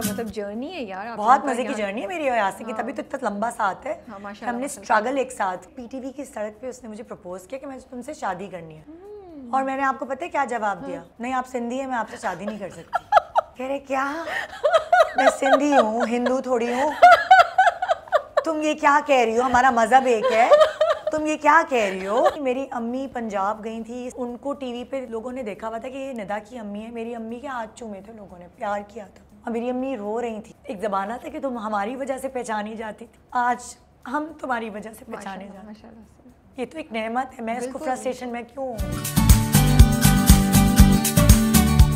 मतलब जर्नी है यार बहुत मजे की जर्नी है मेरी और से की हाँ। तभी तो इतना लंबा साथ है हाँ, हमने स्ट्रगल एक साथ पीटीवी की सड़क पे उसने मुझे प्रपोज किया कि मैं तुमसे शादी करनी है हम्म। और मैंने आपको पता है क्या जवाब हाँ। दिया नहीं आप सिंधी है मैं आपसे शादी नहीं कर सकती कह रहे क्या मैं सिंधी हूँ हिंदू थोड़ी हूँ तुम ये क्या कह रही हो हमारा मजहब एक है तुम ये क्या कह रही हो मेरी अम्मी पंजाब गई थी उनको टीवी पे लोगों ने देखा हुआ था कि ये निदा की अम्मी है मेरी अम्मी के हाथ चूमे थे लोगों ने प्यार किया था और मेरी अम्मी रो रही थी एक ज़माना था कि तुम हमारी वजह से पहचानी जाती थी आज हम तुम्हारी वजह से पहचाने जाते ये तो एक नहमत है मैं इसको फ्रस्ट्रेशन में क्यों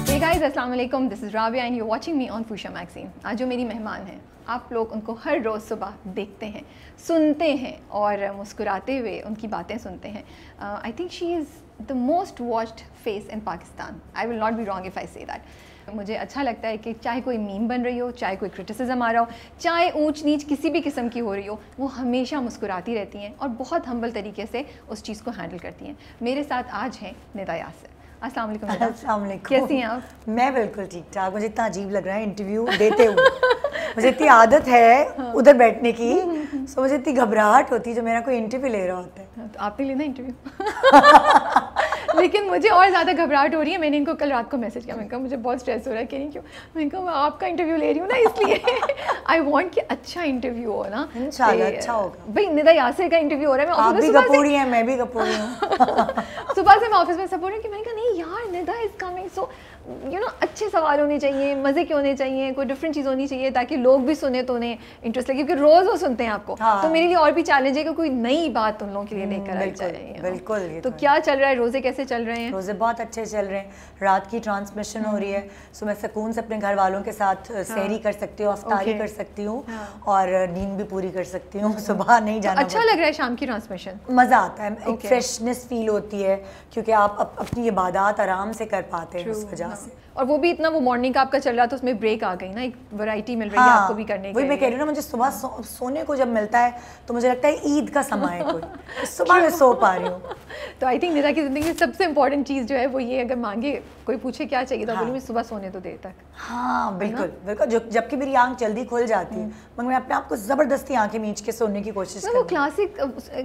Hey अस्सलाम वालेकुम this is Rabia and you watching me on fuchsia magazine आज जो मेरी मेहमान हैं आप लोग उनको हर रोज़ सुबह देखते हैं सुनते हैं और मुस्कुराते हुए उनकी बातें सुनते हैं I think she is the most watched face in Pakistan I will not be wrong if I say that मुझे अच्छा लगता है कि चाहे कोई मीम बन रही हो चाहे कोई क्रिटिसिज्म आ रहा हो चाहे ऊंच नीच किसी भी किस्म की हो रही हो वो हमेशा मुस्कुराती रहती हैं और बहुत हम्बल तरीके से उस चीज़ को हैंडल करती हैं मेरे साथ आज हैं निदा यासर अस्सलाम वालेकुम कैसी हैं आप मैं बिल्कुल ठीक ठाक मुझे इतना अजीब लग रहा है इंटरव्यू देते हुए मुझे इतनी आदत है हाँ। उधर बैठने की सो हम्म, हम्म, हम्म। मुझे इतनी घबराहट होती है जो मेरा कोई इंटरव्यू ले रहा होता है हाँ, तो आपने लेना इंटरव्यू लेकिन मुझे और ज़्यादा घबराहट हो रही है मैंने इनको कल रात को मैसेज किया मैंने कहा मुझे बहुत स्ट्रेस हो रहा है कह रही क्यों मैंने कहा मैं आपका इंटरव्यू ले रही हूँ ना इसलिए आई वॉन्ट कि अच्छा इंटरव्यू हो ना तो अच्छा होगा भाई निदा यासिर का इंटरव्यू हो रहा है मैं ऑफिस में कपूरी है मैं भी कपूरी हूँ सुबह से मैं ऑफिस में सपोर्ट हूँ कि मैंने कहा नहीं यार Nida is coming so you know अच्छे सवाल होने चाहिए मज़े के होने चाहिए कोई डिफरेंट चीज़ होनी चाहिए ताकि लोग भी सुने तो उन्हें इंटरेस्ट लगे क्योंकि रोज़ वो सुनते हैं आपको हाँ। तो मेरे लिए और भी चैलेंज है कि कोई नई बात उन लोगों के लिए लेकर आई हम्म, जाए बिल्कुल तो, तो क्या चल रहा है रोज़े कैसे चल रहे हैं रोज़े बहुत अच्छे चल रहे हैं रात की ट्रांसमिशन हो रही है सो हम्म। मैं सुकून से अपने घर वालों के साथ सहरी हाँ। कर सकती हूँ अफ्तारी कर सकती हूँ हाँ। और नींद भी पूरी कर सकती हूँ हम्म। सुबह नहीं तो जाना अच्छा लग रहा है शाम की ट्रांसमिशन मज़ा आता है एक फ्रेशनेस फील होती है क्योंकि आप अपनी इबादत आराम से कर पाते हैं उस वजह से और वो भी इतना वो मॉर्निंग का आपका चल रहा था उसमें ब्रेक आ गई ना एक वैरायटी मिल रही हाँ, है आपको भी करने वही मैं कह रही हूँ ना मुझे सुबह सो, सोने को जब मिलता है तो मुझे लगता है ईद का समय है कोई सुबह मैं सो पा रही हूँ तो आई थिंक निरा की ज़िंदगी में सबसे इंपॉर्टेंट चीज़ जो है वो ये अगर मांगे कोई पूछे क्या चाहिए तो हाँ। मैं सुबह सोने तो देर तक हाँ बिल्कुल बिल्कुल जबकि मेरी आँख जल्दी खुल जाती है हम्म। मगर मैं अपने आप को ज़बरदस्ती आँखें मींच के सोने की कोशिश तो वो क्लासिक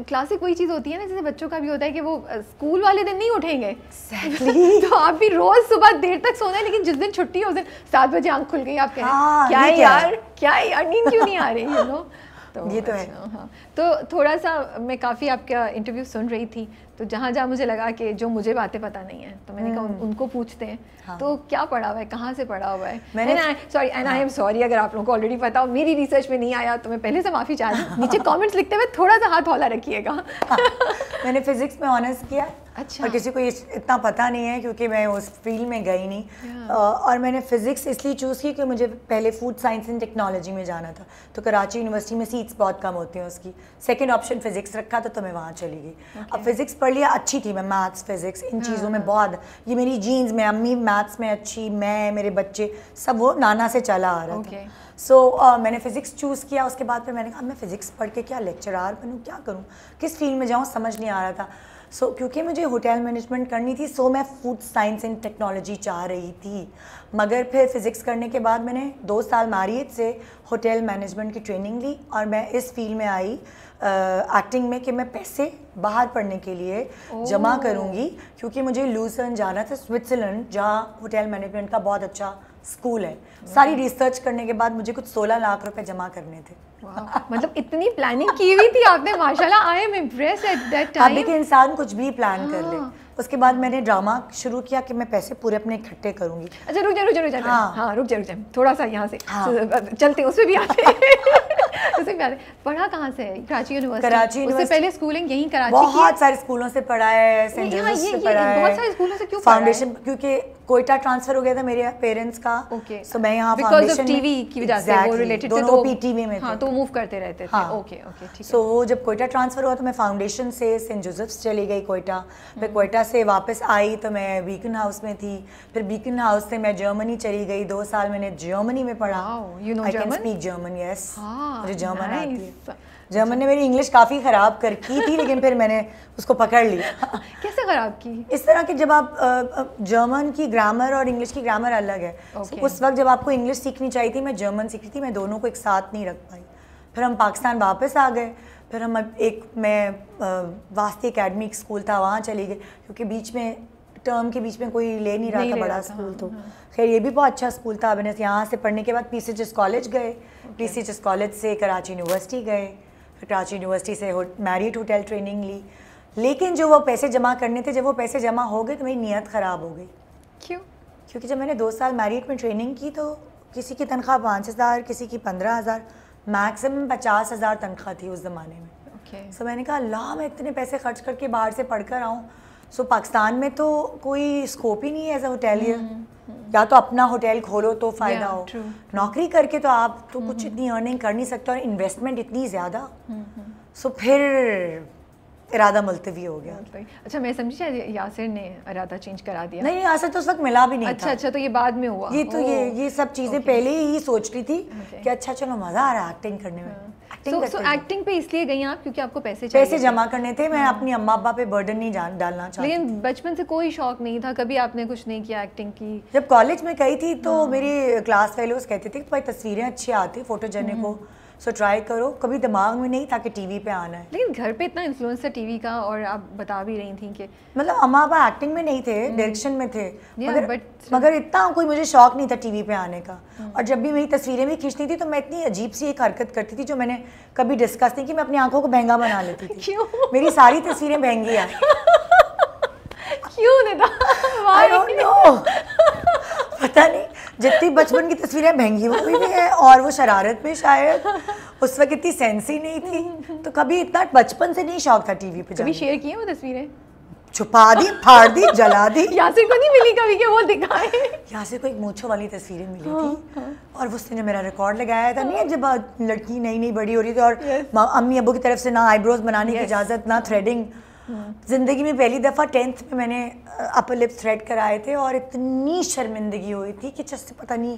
क्लासिक वही चीज़ होती है ना जैसे बच्चों का भी होता है कि वो स्कूल वाले दिन नहीं उठेंगे तो आप भी रोज़ सुबह देर तक सोना है लेकिन जिस दिन छुट्टी है उस दिन सात बजे आंख खुल गई आपके कह हाँ, क्या है यार क्या है यार नींद क्यों नहीं आ रही है नो तो ये तो है अच्छा, हाँ तो थोड़ा सा मैं काफ़ी आपका इंटरव्यू सुन रही थी तो जहाँ जहाँ मुझे लगा कि जो मुझे बातें पता नहीं है तो मैंने कहा उन, हम्म। उनको पूछते हैं हाँ। तो क्या पढ़ा हुआ है कहाँ से पढ़ा हुआ है मैंने sorry and I am sorry अगर आप लोगों को ऑलरेडी पता हो मेरी रिसर्च में नहीं आया तो मैं पहले से माफ़ी चाह रही हूँ नीचे कॉमेंट्स लिखते हुए थोड़ा सा हाथ हौला रखिएगा मैंने फिजिक्स में ऑनर्स किया अच्छा और किसी को ये इतना पता नहीं है क्योंकि मैं उस फील्ड में गई नहीं yeah. और मैंने फिज़िक्स इसलिए चूज़ की कि मुझे पहले फूड साइंस एंड टेक्नोलॉजी में जाना था तो कराची यूनिवर्सिटी में सीट्स बहुत कम होती हैं उसकी सेकेंड ऑप्शन फिज़िक्स रखा था तो मैं वहाँ चली गई okay. अब फिज़िक्स पढ़ लिया अच्छी थी मैं मैथ्स फिज़िक्स इन चीज़ों में हाँ। बहुत ये मेरी जीन्स में अम्मी मैथ्स में अच्छी मैं मेरे बच्चे सब वो नाना से चला आ रहा था सो so, uh, मैंने फ़िज़िक्स चूज़ किया उसके बाद फिर मैंने कहा मैं फ़िज़िक्स पढ़ के क्या लेक्चरार बनूँ क्या करूँ किस फील्ड में जाऊँ समझ नहीं आ रहा था सो so, क्योंकि मुझे होटल मैनेजमेंट करनी थी सो so मैं फूड साइंस एंड टेक्नोलॉजी चाह रही थी मगर फिर फिज़िक्स करने के बाद मैंने दो साल मारियत से होटल मैनेजमेंट की ट्रेनिंग ली और मैं इस फील्ड में आई एक्टिंग में कि मैं पैसे बाहर पढ़ने के लिए जमा करूँगी क्योंकि मुझे लूसन जाना था स्विट्ज़रलैंड जहाँ होटल मैनेजमेंट का बहुत अच्छा स्कूल है सारी रिसर्च करने के बाद मुझे कुछ 16 लाख रुपए जमा करने थे मतलब इतनी प्लानिंग की हुई थी आपने माशाल्लाह I am impress at that time देखिए इंसान कुछ भी प्लान कर ले हाँ। उसके बाद मैंने ड्रामा शुरू किया कि मैं पैसे पूरे अपने इकट्ठे करूंगी अच्छा रुक जा रुक जा रुक जा हाँ, हाँ रुक जा रुक जा थोड़ा सा यहाँ से हाँ. चलते उसमें भी आते भी आते पढ़ा कहाँ से कराची यूनिवर्सिटी कराची उससे पहले स्कूलिंग यहीं कराची बहुत सारे स्कूलों से पढ़ा है सेंट जोसेफ हाँ, से पढ़ा है बहुत सारे स्कूलों से क्यों फाउंडेशन क्योंकि कोयटा ट्रांसफर हो गया था मेरे पेरेंट्स का ओके सो मैं यहाँ टीवी की वजह से वो रिलेटेड तो पीटीवी में हाँ, तो मूव करते रहते थे ओके हाँ। ओके ठीक सो वो जब कोयटा ट्रांसफर हुआ तो मैं फाउंडेशन से सेंट जोसेफ चली गई कोयटा मैं हम्म। कोयटा कैनेडा से वापस आई तो मैं बीकन हाउस में थी फिर बीकन हाउस से मैं जर्मनी चली गई दो साल मैंने जर्मनी में पढ़ा I can speak German yes मुझे जर्मन आती है जर्मन ने मेरी इंग्लिश काफ़ी ख़राब कर की थी लेकिन फिर मैंने उसको पकड़ ली कैसे ख़राब की इस तरह के जब आप जर्मन की ग्रामर और इंग्लिश की ग्रामर अलग है okay. उस वक्त जब आपको इंग्लिश सीखनी चाहिए थी मैं जर्मन सीखी थी मैं दोनों को एक साथ नहीं रख पाई फिर हम पाकिस्तान वापस आ गए फिर हम एक मैं वास्ते अकेडमी स्कूल था वहाँ चली गई क्योंकि बीच में टर्म के बीच में कोई ले नहीं रहा था बड़ा स्कूल तो हाँ, हाँ। खैर ये भी बहुत अच्छा स्कूल था अभिनस यहाँ से पढ़ने के बाद पी सी कॉलेज गए पी सी कॉलेज से कराची यूनिवर्सिटी गए फिर कराची यूनिवर्सिटी से मैरिट होटल ट्रेनिंग ली लेकिन जो वो पैसे जमा करने थे जब वो पैसे जमा हो गए तो मेरी नीयत ख़राब हो गई क्यों क्योंकि जब मैंने दो साल मैरिट में ट्रेनिंग की तो किसी की तनख्वाह पाँच हज़ार किसी की पंद्रह हज़ार मैक्सिमम पचास हज़ार तनख्वाह थी उस ज़माने में सो okay. so, मैंने कहा अल्लाह मैं इतने पैसे खर्च करके बाहर से पढ़ कर आऊँ सो so, पाकिस्तान में तो कोई स्कोप ही नहीं है एज अ होटेलियर या तो अपना होटल खोलो तो फ़ायदा yeah, हो true, true. नौकरी करके तो आप तो mm -hmm. कुछ हम्म, हम्म। इतनी अर्निंग कर नहीं सकते और इन्वेस्टमेंट इतनी ज़्यादा सो हम्म, mm -hmm. so, फिर इरादा मुलतवी हो गया अच्छा मैं समझी शायद यासिर ने इरादा चेंज करा दिया नहीं यासिर तो उस वक्त मिला भी नहीं अच्छा अच्छा तो ये बाद में हुआ ये तो ये ये सब चीज़ें पहले ही सोच रही थी कि अच्छा चलो मज़ा आ रहा है एक्टिंग करने में एक्टिंग हाँ। so, एक्टिंग पे इसलिए गई आप क्योंकि आपको पैसे चाहिए पैसे जमा करने थे मैं हाँ। अपनी अम्मा अब्बा पे बर्डन नहीं जान डालना चाहती लेकिन बचपन से कोई शौक नहीं था कभी आपने कुछ नहीं किया एक्टिंग की जब कॉलेज में गई थी तो हाँ। मेरी क्लास फेलोज कहते थे कि भाई तस्वीरें अच्छी आती फोटोजेनिक हम्म। हो सो ट्राई करो कभी दिमाग में नहीं था कि टीवी पे आना है लेकिन घर पे इतना इन्फ्लुएंस था टीवी का और आप बता भी रही थी कि मतलब अम्मा पापा एक्टिंग में नहीं थे डायरेक्शन हम्म। में थे मगर मगर इतना कोई मुझे शौक नहीं था टीवी पे आने का हम्म। और जब भी मेरी तस्वीरें भी खींचती थी तो मैं इतनी अजीब सी एक हरकत करती थी जो मैंने कभी डिस्कस नहीं की मैं अपनी आंखों को महंगा बना लेती थी मेरी सारी तस्वीरें महंगी हैं क्यों आई डोंट नो जितनी बचपन की तस्वीरें महंगी वो भी, भी है और वो शरारत में शायद उस वक्त इतनी सेंसी नहीं थी तो कभी इतना बचपन से नहीं शौक था टीवी पे कभी शेयर किए वो तस्वीरें छुपा दी फाड़ दी जला दी यासिर को नहीं मिली कभी कि वो दिखाए यासिर को एक मोछो वाली तस्वीरें मिली थी हाँ, हाँ। और उसने मेरा रिकॉर्ड लगाया था नहीं जब लड़की नई नई बड़ी हो रही थी और अम्मी अबू की तरफ से ना आईब्रोज बनाने की इजाज़त ना थ्रेडिंग ज़िंदगी में पहली दफ़ा टेंथ में मैंने अपर लिप थ्रेड कराए थे और इतनी शर्मिंदगी हुई थी कि जस्ट पता नहीं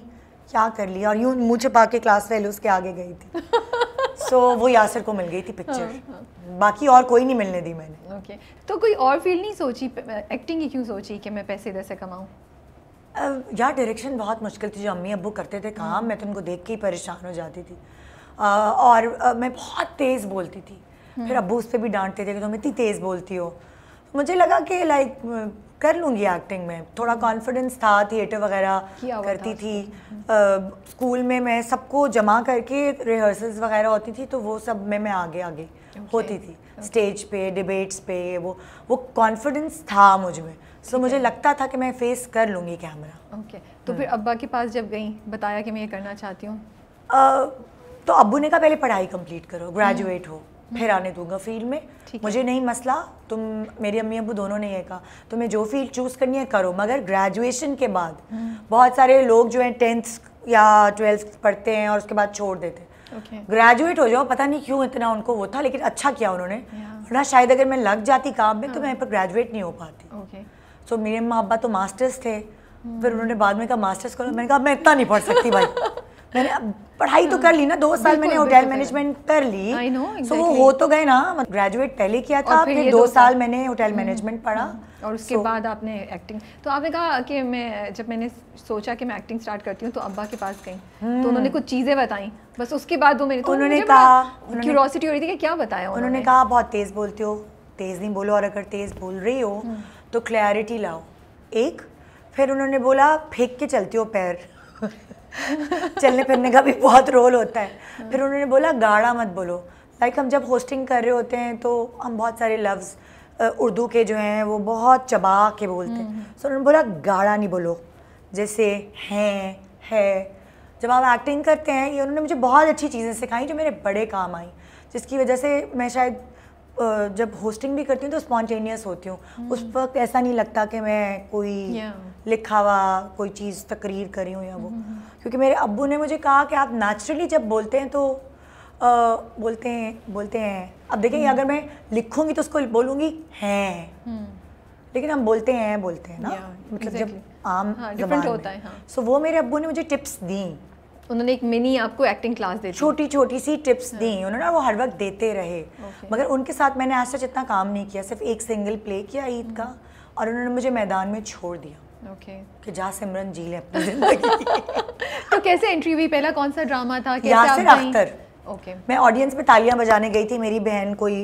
क्या कर लिया और यूँ मुझे पा के क्लास फेलोज के आगे गई थी सो so, वो यासर को मिल गई थी पिक्चर हाँ, हाँ। बाकी और कोई नहीं मिलने दी मैंने ओके okay. तो कोई और फील्ड नहीं सोची एक्टिंग ही क्यों सोची कि मैं पैसे इधर से कमाऊँ uh, यार डायरेक्शन बहुत मुश्किल थी जो अम्मी अबू करते थे काम हाँ। मैं तो उनको देख के ही परेशान हो जाती थी uh, और uh, मैं बहुत तेज़ बोलती थी फिर अबू उस पर भी डांटते थे कि तुम इतनी तेज़ बोलती हो तो मुझे लगा कि लाइक कर लूँगी एक्टिंग में थोड़ा कॉन्फिडेंस था थिएटर वगैरह करती थी स्कूल में मैं सबको जमा करके रिहर्सल्स वगैरह होती थी तो वो सब में मैं आगे आगे okay. होती थी okay. स्टेज पे डिबेट्स पे वो वो कॉन्फिडेंस था मुझ में सो so मुझे लगता था कि मैं फेस कर लूँगी कैमरा ओके okay. तो हम्म। फिर अब्बा के पास जब गई बताया कि मैं ये करना चाहती हूँ तो अबू ने कहा पहले पढ़ाई कंप्लीट करो ग्रेजुएट हम्म। हो फिर आने दूंगा फील्ड में मुझे नहीं मसला तुम मेरी अम्मी अबू दोनों ने यह कहा तुम्हें जो फील्ड चूज़ करनी है करो मगर ग्रेजुएशन के बाद हम्म। बहुत सारे लोग जो हैं टेंथ या ट्वेल्थ पढ़ते हैं और उसके बाद छोड़ देते हैं ग्रेजुएट okay. हो जाओ पता नहीं क्यों इतना उनको वो था लेकिन अच्छा किया उन्होंने वरना yeah. शायद अगर मैं लग जाती काम में तो हाँ। मैं पर ग्रेजुएट नहीं हो पाती सो okay. so, मेरे माँ बाबा तो मास्टर्स थे hmm. फिर हम्म। उन्होंने बाद में कहा मास्टर्स करो मैंने कहा मैं इतना नहीं पढ़ सकती भाई मैंने पढ़ाई तो कर ली ना दो साल मैंने होटल मैनेजमेंट कर ली सो वो हो तो गए ना ग्रेजुएट मतलब पहले किया था फिर दो साल मैंने होटल मैनेजमेंट हम्म, पढ़ा हम्म, और उसके बाद आपने एक्टिंग तो आपने कहा कि मैं जब मैंने सोचा कि मैं एक्टिंग स्टार्ट करती हूँ तो अब्बा के पास गई तो हम्म। उन्होंने कुछ चीज़ें बताई बस उसके बाद वो मेरे तो उन्होंने कहा क्यूरोसिटी हो रही थी कि क्या बताया उन्होंने कहा बहुत तेज़ बोलते हो तेज़ नहीं बोलो और अगर तेज़ बोल रही हो तो क्लैरिटी लाओ एक फिर उन्होंने बोला फेंक के चलते हो पैर चलने फिरने का भी बहुत रोल होता है फिर उन्होंने बोला गाढ़ा मत बोलो लाइक हम जब होस्टिंग कर रहे होते हैं तो हम बहुत सारे लफ्ज़ उर्दू के जो हैं वो बहुत चबा के बोलते हैं सो हम्म। उन्होंने बोला गाढ़ा नहीं बोलो जैसे हैं है जब आप एक्टिंग करते हैं ये उन्होंने मुझे बहुत अच्छी चीज़ें सिखाई जो मेरे बड़े काम आई जिसकी वजह से मैं शायद जब होस्टिंग भी करती हूँ तो स्पॉन्टेनियस होती हूँ हम्म। उस वक्त ऐसा नहीं लगता कि मैं कोई yeah. लिखा हुआ कोई चीज़ तकरीर करी हूँ या वो हम्म, हम्म, क्योंकि मेरे अबू ने मुझे कहा कि आप नेचुरली जब बोलते हैं तो आ, बोलते हैं बोलते हैं अब देखेंगे अगर मैं लिखूंगी तो उसको बोलूँगी हैं लेकिन हम बोलते हैं बोलते हैं ना yeah, मतलब जब आम हाँ, होता है सो हाँ. so, वो मेरे अबू ने मुझे टिप्स दी उन्होंने एक मिनी आपको एक्टिंग क्लास दी छोटी छोटी सी टिप्स हाँ। दी उन्होंने वो हर वक्त देते रहे मगर उनके साथ मैंने आज तक इतना काम नहीं किया सिर्फ एक सिंगल प्ले किया ईद का हम्म। और उन्होंने मुझे मैदान में छोड़ दिया ओके okay. कि जा सिमरन जी ले अपनी जिंदगी तो कैसे एंट्री हुई पहला कौन सा ड्रामा था कैसे यासिर ओके okay. मैं ऑडियंस में तालियां बजाने गई थी मेरी बहन कोई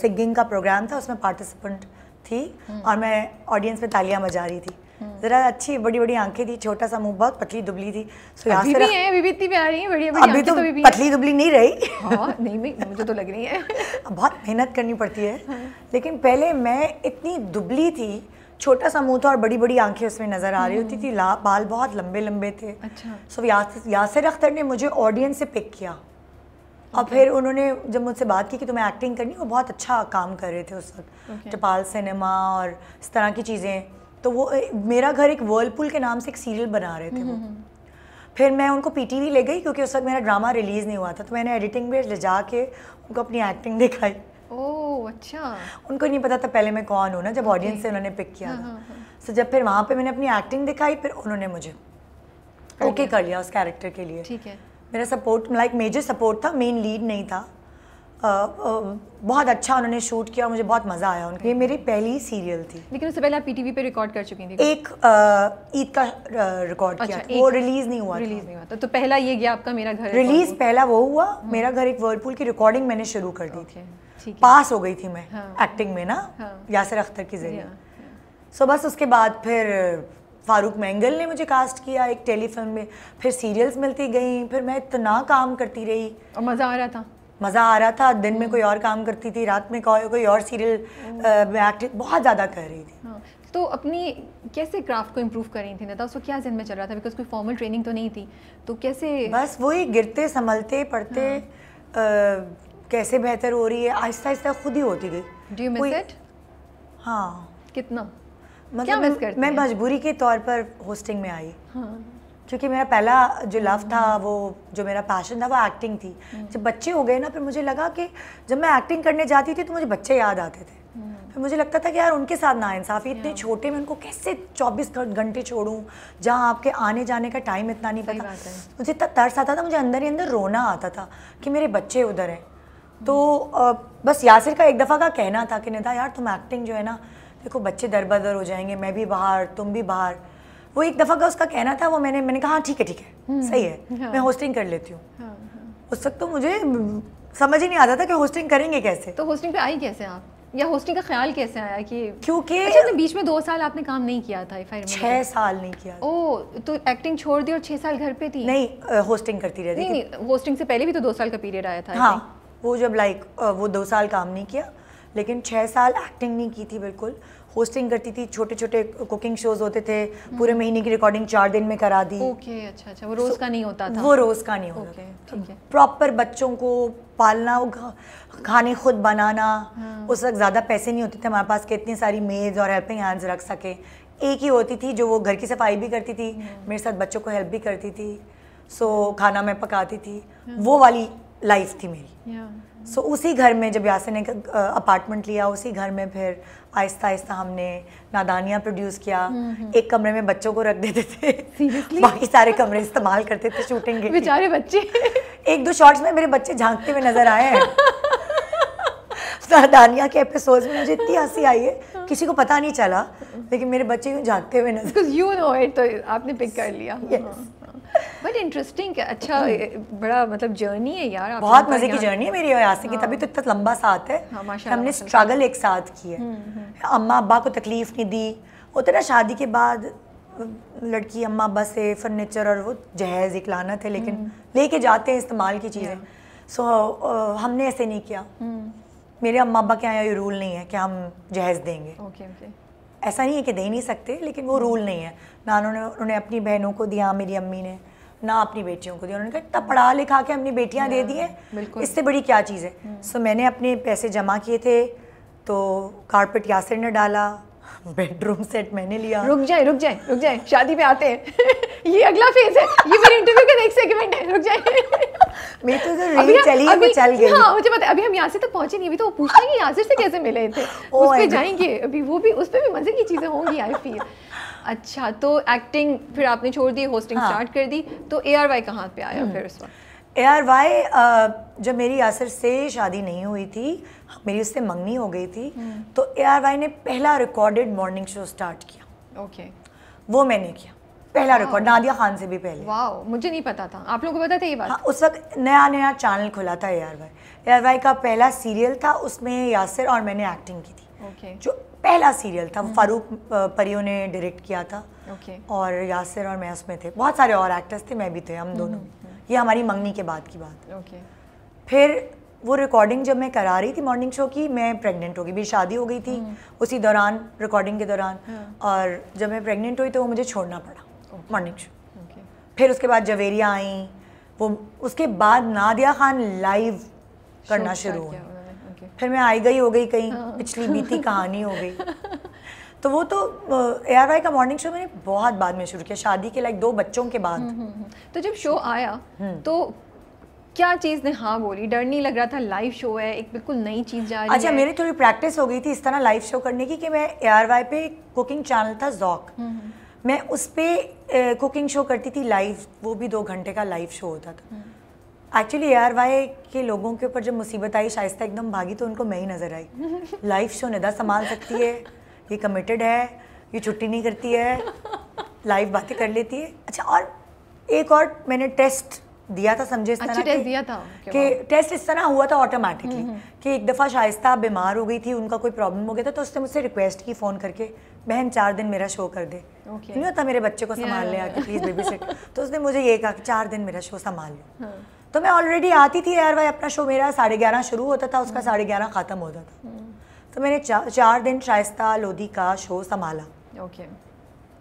सिंगिंग का प्रोग्राम था उसमें पार्टिसिपेंट थी हम्म। और मैं ऑडियंस में तालियां बजा रही थी हम्म। जरा अच्छी बड़ी बड़ी आंखें थी छोटा सा मुंह बहुत पतली दुबली थी सो अभी भी अभी भी इतनी प्यारी अभी तो, तो पतली दुबली नहीं रही हाँ नहीं नहीं मुझे तो लग रही है बहुत मेहनत करनी पड़ती है हाँ। लेकिन पहले मैं इतनी दुबली थी छोटा सा मुंह था और बड़ी बड़ी आंखें उसमें नजर आ रही होती थी हम्म। बाल बहुत लंबे लंबे थे अच्छा सो यासिर अख्तर ने मुझे ऑडियंस से पिक किया और फिर उन्होंने जब मुझसे बात की कि तुम्हें एक्टिंग करनी वो बहुत अच्छा काम कर रहे थे उस वक्त टपाल सिनेमा और इस तरह की चीज़ें तो वो मेरा घर एक वर्लपुल के नाम से एक सीरियल बना रहे थे वो हम्म, हम्म, हम्म। फिर मैं उनको पीटीवी ले गई क्योंकि उस वक्त मेरा ड्रामा रिलीज़ नहीं हुआ था तो मैंने एडिटिंग में ले जा उनको अपनी एक्टिंग दिखाई ओ अच्छा उनको नहीं पता था पहले मैं कौन हूँ ना जब ऑडियंस okay. से उन्होंने पिक किया हाँ, था हाँ, हाँ. सो जब फिर वहाँ पे मैंने अपनी एक्टिंग दिखाई फिर उन्होंने मुझे ओके okay कर लिया उस कैरेक्टर के लिए ठीक है मेरा सपोर्ट लाइक मेजर सपोर्ट था मेन लीड नहीं था बहुत अच्छा उन्होंने शूट किया और मुझे बहुत मज़ा आया उनके ये मेरी पहली सीरियल थी लेकिन उससे पहले आप पीटीवी पे रिकॉर्ड कर चुकी थी एक ईद का रिकॉर्ड अच्छा, किया वो रिलीज़ नहीं हुआ रिलीज़ नहीं हुआ तो पहला ये गया आपका मेरा घर रिलीज़ तो पहला वो हुआ हम्म। मेरा घर एक वर्लपूल की रिकॉर्डिंग मैंने शुरू कर दी थी पास हो गई थी मैं एक्टिंग हाँ। में ना हाँ। यासर अख्तर के जरिए सो बस उसके बाद फिर फारूक मैंगल ने मुझे कास्ट किया एक टेलीफिल्म में फिर सीरियल्स मिलती गई फिर मैं इतना काम करती रही और मज़ा आ रहा था मज़ा आ रहा था दिन में कोई और काम करती थी रात में कोई कोई और सीरियल में एक्ट बहुत ज़्यादा कर रही थी हाँ, तो अपनी कैसे क्राफ्ट को इम्प्रूव कर रही थी नता उसको क्या जिन में चल रहा था बिकॉज कोई फॉर्मल ट्रेनिंग तो नहीं थी तो कैसे बस वही गिरते संभलते पढ़ते हाँ। आ, कैसे बेहतर हो रही है आहिस्ता आहिस्ता खुद ही होती गई डू यू मिस इट हाँ कितना मतलब क्या मिस करती मैं मजबूरी के तौर पर होस्टिंग में आई हाँ क्योंकि मेरा पहला जो लव था वो जो मेरा पैशन था वो एक्टिंग थी हम्म। जब बच्चे हो गए ना फिर मुझे लगा कि जब मैं एक्टिंग करने जाती थी तो मुझे बच्चे याद आते थे हम्म। फिर मुझे लगता था कि यार उनके साथ ना इंसाफ़ी इतने छोटे में उनको कैसे 24 घंटे छोड़ूं जहाँ आपके आने जाने का टाइम इतना नहीं पता मुझे इतना तरस आता था मुझे अंदर ही अंदर रोना आता था कि मेरे बच्चे उधर हैं तो बस यासिर का एक दफ़ा का कहना था कि था यार तुम एक्टिंग जो है ना देखो बच्चे दर बदर हो जाएंगे मैं भी बाहर तुम भी बाहर वो एक दफ़ा का उसका कहना था वो मैंने मैंने कहा हाँ, ठीक है ठीक है हम्म, सही है हाँ। मैं होस्टिंग कर लेती हूँ हाँ, उस वक्त तो मुझे समझ ही नहीं आता था कि होस्टिंग करेंगे कैसे तो होस्टिंग पे आई कैसे आप या होस्टिंग का ख्याल कैसे आया कि क्योंकि अच्छा बीच में दो साल आपने काम नहीं किया था इफ आई साल नहीं किया ओ तो एक्टिंग छोड़ दी और छह साल घर पे थी नहीं होस्टिंग करती रहती नहीं, नहीं होस्टिंग से पहले भी तो दो साल का पीरियड आया था हाँ वो जब लाइक वो दो साल काम नहीं किया लेकिन छह साल एक्टिंग नहीं की थी बिल्कुल होस्टिंग करती थी छोटे छोटे कुकिंग शोज होते थे पूरे हम्म। महीने की रिकॉर्डिंग चार दिन में करा दी ओके okay, अच्छा अच्छा वो रोज़ so, का नहीं होता था वो रोज़ का नहीं होता तो okay, प्रॉपर बच्चों को पालना खाने खुद बनाना हाँ। उस वक्त ज़्यादा पैसे नहीं होते थे हमारे पास कितनी इतनी सारी मेज और हेल्पिंग हैंड्स रख सके एक ही होती थी जो वो घर की सफाई भी करती थी हाँ। मेरे साथ बच्चों को हेल्प भी करती थी सो so, खाना मैं पकाती थी हाँ। वो वाली लाइफ थी मेरी सो so, उसी घर में जब यासिन ने अपार्टमेंट लिया उसी घर में फिर आहिस्ता आहिस्ता हमने नादानियाँ प्रोड्यूस किया एक कमरे में बच्चों को रख देते थे बाकी सारे कमरे इस्तेमाल करते थे शूटिंग के बेचारे बच्चे एक दो शॉट्स में मेरे बच्चे झांकते हुए नजर आए नादानिया के एपिसोड में मुझे इतनी हंसी आई है किसी को पता नहीं चला लेकिन मेरे बच्चे यूँ झांकते हुए नजर यू नो इट तो आपने पिक कर लिया yes. बट इंटरेस्टिंग अच्छा hmm. बड़ा मतलब जर्नी है यार बहुत मज़े की जर्नी है मेरी और यासिन की तभी तो हाँ। इतना लंबा साथ है हाँ, हमने स्ट्रगल एक साथ की है हम्म, हम्म। अम्मा अब्बा को तकलीफ़ नहीं दी होता ना शादी के बाद लड़की अम्मा बस है फर्नीचर और वो जहेज़ एक लाना थे लेकिन हम्म। लेके जाते हैं इस्तेमाल की चीज़ें सो so, हमने ऐसे नहीं किया मेरे अम्मा अब्बा के यहाँ ये रूल नहीं है कि हम जहेज़ देंगे ऐसा नहीं है कि दे नहीं सकते लेकिन वो रूल नहीं है नानों ने उन्होंने अपनी बहनों को दिया मेरी अम्मी ने ना अपनी बेटियों को दिया उन्होंने कहा इतना पढ़ा लिखा के हमने बेटियाँ दे दी हैं हाँ, इससे बड़ी क्या चीज़ है सो हम्म। मैंने अपने पैसे जमा किए थे तो कारपेट यासिर ने डाला बेडरूम सेट मैंने लिया रुक जाए रुक जाए रुक जाए शादी पे आते हैं ये अगला फेज है ये मेरे इंटरव्यू का नेक्स्ट सेगमेंट है रुक जाए मेरी तो रील चली है वो चल गई हाँ मुझे पता है अभी हम यहाँ से तक पहुंचे नहीं अभी तो वो पूछ हैं यासिर से कैसे मिले थे उस पे जाएंगे अभी वो भी उस पर भी मजे की चीज़ें होंगी आई फील अच्छा तो एक्टिंग फिर आपने छोड़ दी होस्टिंग हाँ. स्टार्ट कर दी तो ए आर वाई कहाँ पर आया हम्म। फिर उस वक्त ए आर वाई जब मेरी यासर से शादी नहीं हुई थी मेरी उससे मंगनी हो गई थी हम्म। तो ए आर वाई ने पहला रिकॉर्डेड मॉर्निंग शो स्टार्ट किया ओके okay. वो मैंने किया पहला रिकॉर्ड नादिया खान से भी पहले वाह मुझे नहीं पता था आप लोगों को पता था ये बात हाँ, उस वक्त नया नया चैनल खुला था A R Y A R Y का पहला सीरियल था उसमें यासिर और मैंने एक्टिंग की थी ओके okay. जो पहला सीरियल था हम्म। फारूक परियो ने डायरेक्ट किया था okay. और यासिर और मैं उसमें थे बहुत सारे और एक्टर्स थे मैं भी थे हम दोनों हम्म, हम्म, ये हमारी मंगनी के बाद की बात okay. फिर वो रिकॉर्डिंग जब मैं करा रही थी मॉर्निंग शो की मैं प्रेग्नेंट हो गई मेरी शादी हो गई थी उसी दौरान रिकॉर्डिंग के दौरान और जब मैं प्रेग्नेंट हुई तो वो मुझे छोड़ना पड़ा मॉर्निंग शो फिर उसके बाद जवेरिया आई वो उसके बाद नादिया खान लाइव करना शुरू हुआ फिर मैं आई गई हो गई कहीं हाँ। पिछली बीती कहानी हो गई तो वो तो ए आर आई का मॉर्निंग शो मैंने बहुत बाद में शुरू किया शादी के लाइक दो बच्चों के बाद हम्म, हम्म, हम्म। तो जब शो आया तो क्या चीज़ ने हाँ बोली डर नहीं लग रहा था लाइव शो है एक बिल्कुल नई चीज़ जा रही अच्छा मेरी थोड़ी प्रैक्टिस हो गई थी इस तरह लाइव शो करने की कि मैं ए आर वाई पे कुकिंग चैनल था जॉक मैं उस पर कुकिंग शो करती थी लाइव वो भी दो घंटे का लाइव शो होता था एक्चुअली ए वाई के लोगों के ऊपर जब मुसीबत आई शाइस्ता एकदम भागी तो उनको मैं ही नज़र आई लाइफ शो निदा संभाल सकती है ये कमिटेड है ये छुट्टी नहीं करती है लाइव बातें कर लेती है अच्छा और एक और मैंने टेस्ट दिया था समझे इस अच्छा, तरह टेस्ट दिया था कि टेस्ट इस तरह हुआ था ऑटोमेटिकली हम्म, हम्म। कि एक दफ़ा शाइस्ता बीमार हो गई थी उनका कोई प्रॉब्लम हो गया था तो उसने मुझसे रिक्वेस्ट की फ़ोन करके बहन चार दिन मेरा शो कर दे okay. नहीं होता मेरे बच्चे को संभाल ले आके प्लीज़ बेबी सेट तो उसने मुझे ये कहा कि चार दिन मेरा शो संभाल लो हाँ। तो मैं ऑलरेडी आती थी यार भाई अपना शो मेरा साढ़े ग्यारह शुरू होता था उसका साढ़े ग्यारह ख़त्म होता था हम्म। तो मैंने चा, चार दिन शाइस्ता लोधी का शो संभाला ओके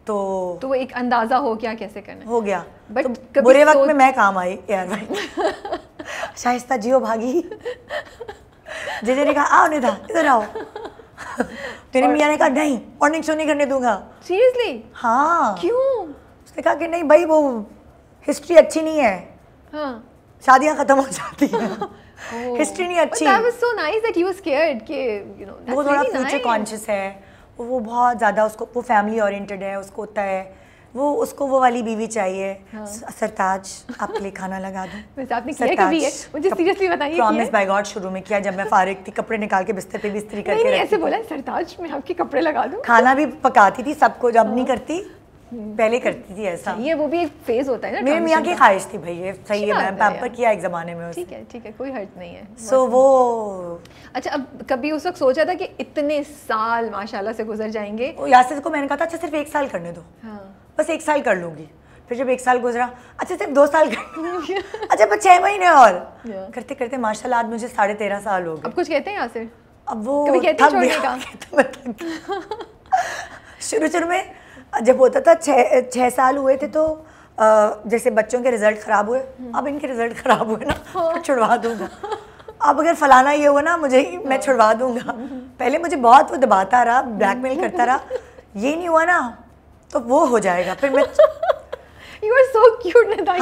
तो तो एक अंदाज़ा हो गया कैसे करना हो गया बट तो बुरे वक्त में मैं काम आई यार भाई शाइस्ता जियो भागी जेजे ने कहा आओ निधा इधर आओ तेरे मियाँ ने कहा नहीं मॉर्निंग शो नहीं करने दूंगा सीरियसली हाँ क्यों उसने कहा कि नहीं भाई वो हिस्ट्री अच्छी नहीं है हाँ शादियां खत्म हो जाती हैं हिस्ट्री नहीं अच्छी that was so nice that कि you know वो थोड़ा फ्यूचर कॉन्शियस है वो बहुत ज़्यादा उसको वो फैमिली ओरिएंटेड है उसको होता है वो उसको वो वाली बीवी चाहिए हाँ. सरताज आपके लिए खाना लगा दूं आपने किया कभी है मुझे सीरियसली बताइए प्रॉमिस बाय गॉड शुरू में किया जब मैं फारिग थी कपड़े निकाल के बिस्तर पे भी इस्त्री करके नहीं, नहीं ऐसे बोला सरताज मैं आपके कपड़े लगा दूँ खाना भी पकाती थी सबको जब हाँ। नहीं करती पहले करती थी ऐसा ये वो भी एक फेज होता है ना मेरे मियाँ की ख्वाहिश थी भाई ये अच्छा सही है मैं पापा किया एक ज़माने में ठीक है ठीक है कोई हर्ट नहीं है सो so, वो अच्छा अब कभी उस वक्त सोचा था कि इतने साल माशाल्लाह से गुजर जाएंगे यासिर को मैंने कहा था अच्छा सिर्फ एक साल करने दो हाँ। बस एक साल कर लूंगी फिर जब एक साल गुजरा अच्छा सिर्फ दो साल कर अच्छा बस छह महीने और करते करते माशाल्लाह आज मुझे साढ़े तेरह साल हो गए अब कुछ कहते हैं यासिर अब वो कहते हैं मतलब शुरू शुरू में जब होता था छः छः साल हुए थे तो जैसे बच्चों के रिजल्ट ख़राब हुए अब इनके रिजल्ट ख़राब हुए ना तो हाँ। छुड़वा दूंगा अब अगर फलाना ये हुआ ना मुझे मैं छुड़वा दूंगा पहले मुझे बहुत वो दबाता रहा ब्लैकमेल करता रहा ये नहीं हुआ ना तो वो हो जाएगा फिर मैं you are so cute Nida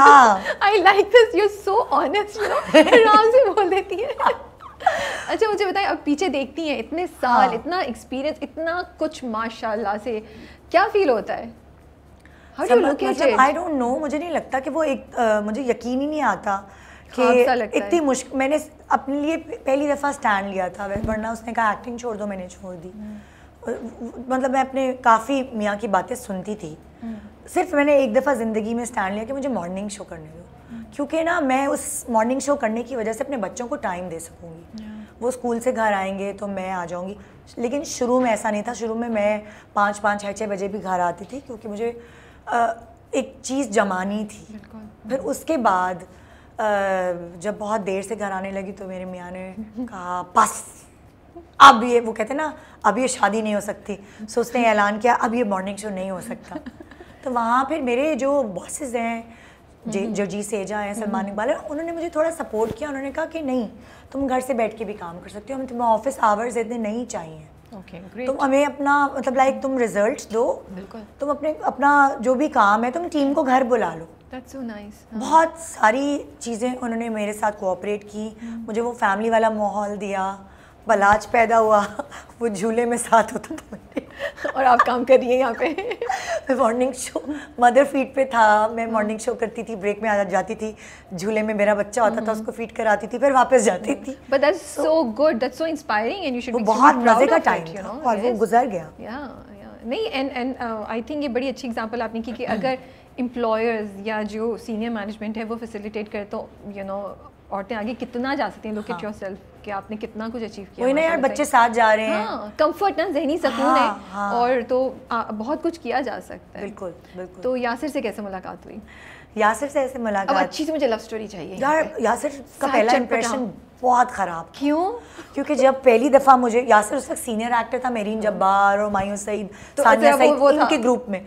I like this you are so honest you know आराम से बोल देती है अच्छा मुझे बताइए अब पीछे देखती हैं इतने साल हाँ. इतना एक्सपीरियंस इतना कुछ माशाल्लाह से क्या फील होता है मतलब आई डोंट नो मुझे नहीं लगता कि वो एक आ, मुझे यकीन ही नहीं आता कि हाँ, अच्छा इतनी मुश्किल मैंने अपने लिए पहली दफ़ा स्टैंड लिया था वरना उसने कहा एक्टिंग छोड़ दो मैंने छोड़ दी हम्म। मतलब मैं अपने काफ़ी मियाँ की बातें सुनती थी हम्म। सिर्फ मैंने एक दफ़ा ज़िंदगी में स्टैंड लिया कि मुझे मॉर्निंग शो करने दो हम्म। क्योंकि ना मैं उस मॉर्निंग शो करने की वजह से अपने बच्चों को टाइम दे सकूँगी वो स्कूल से घर आएंगे तो मैं आ जाऊँगी लेकिन शुरू में ऐसा नहीं था शुरू में मैं पाँच पाँच छः छः बजे भी घर आती थी क्योंकि मुझे एक चीज़ जमानी थी फिर उसके बाद जब बहुत देर से घर आने लगी तो मेरे मियाँ ने कहा बस अब ये वो कहते ना अब ये शादी नहीं हो सकती सो उसने ऐलान किया अब ये मॉर्निंग शो नहीं हो सकता तो वहाँ फिर मेरे जो बॉसेस हैं जगजीत सेजा हैं सलमान इकबाल हैं उन्होंने मुझे थोड़ा सपोर्ट किया उन्होंने कहा कि नहीं तुम घर से बैठ के भी काम कर सकते हो हमें तुम्हें ऑफिस आवर्स इतने नहीं चाहिए okay, तुम हमें अपना मतलब लाइक तुम रिजल्ट दो तुम अपने अपना जो भी काम है तुम टीम को घर बुला लो so nice. हाँ। बहुत सारी चीज़ें उन्होंने मेरे साथ कोऑपरेट की हम्म। मुझे वो फैमिली वाला माहौल दिया पलाज पैदा हुआ वो झूले में साथ होता था और आप काम कर रही हैं यहाँ पे मॉर्निंग शो मदर फीड पे था मैं मॉर्निंग शो करती थी ब्रेक में आ जाती थी झूले में मेरा बच्चा होता था हम्म। उसको फीड कराती थी फिर वापस जाती थी but that's so good that's so inspiring and you should be बहुत मजे का टाइम था और वो गुजर गया नहीं एंड एंड आई थिंक ये बड़ी अच्छी एग्जांपल आपने की कि अगर एम्प्लॉयर्स या जो सीनियर मैनेजमेंट है वो फैसिलिटेट करे तो यू नो औरतें आगे कितना जा सकती हैं लुक एट सेल्फ कि आपने कितना कुछ अचीव किया नहीं यार बच्चे साथ जा रहे हैं हाँ, कंफर्ट ना जहनी सकून है हाँ, हाँ। और तो बहुत कुछ किया जा सकता है बिल्कुल बिल्कुल तो यासिर से कैसे मुलाकात हुई यासिर से ऐसे मुलाकात अच्छी से मुझे लव स्टोरी चाहिए यार यासिर का पहला इंप्रेशन बहुत ख़राब क्यों क्योंकि जब पहली दफ़ा मुझे यासिर उस वक्त सीनियर एक्टर था मेरीन जब्बार और मायू सईद तो अच्छा, सईद इनके ग्रुप में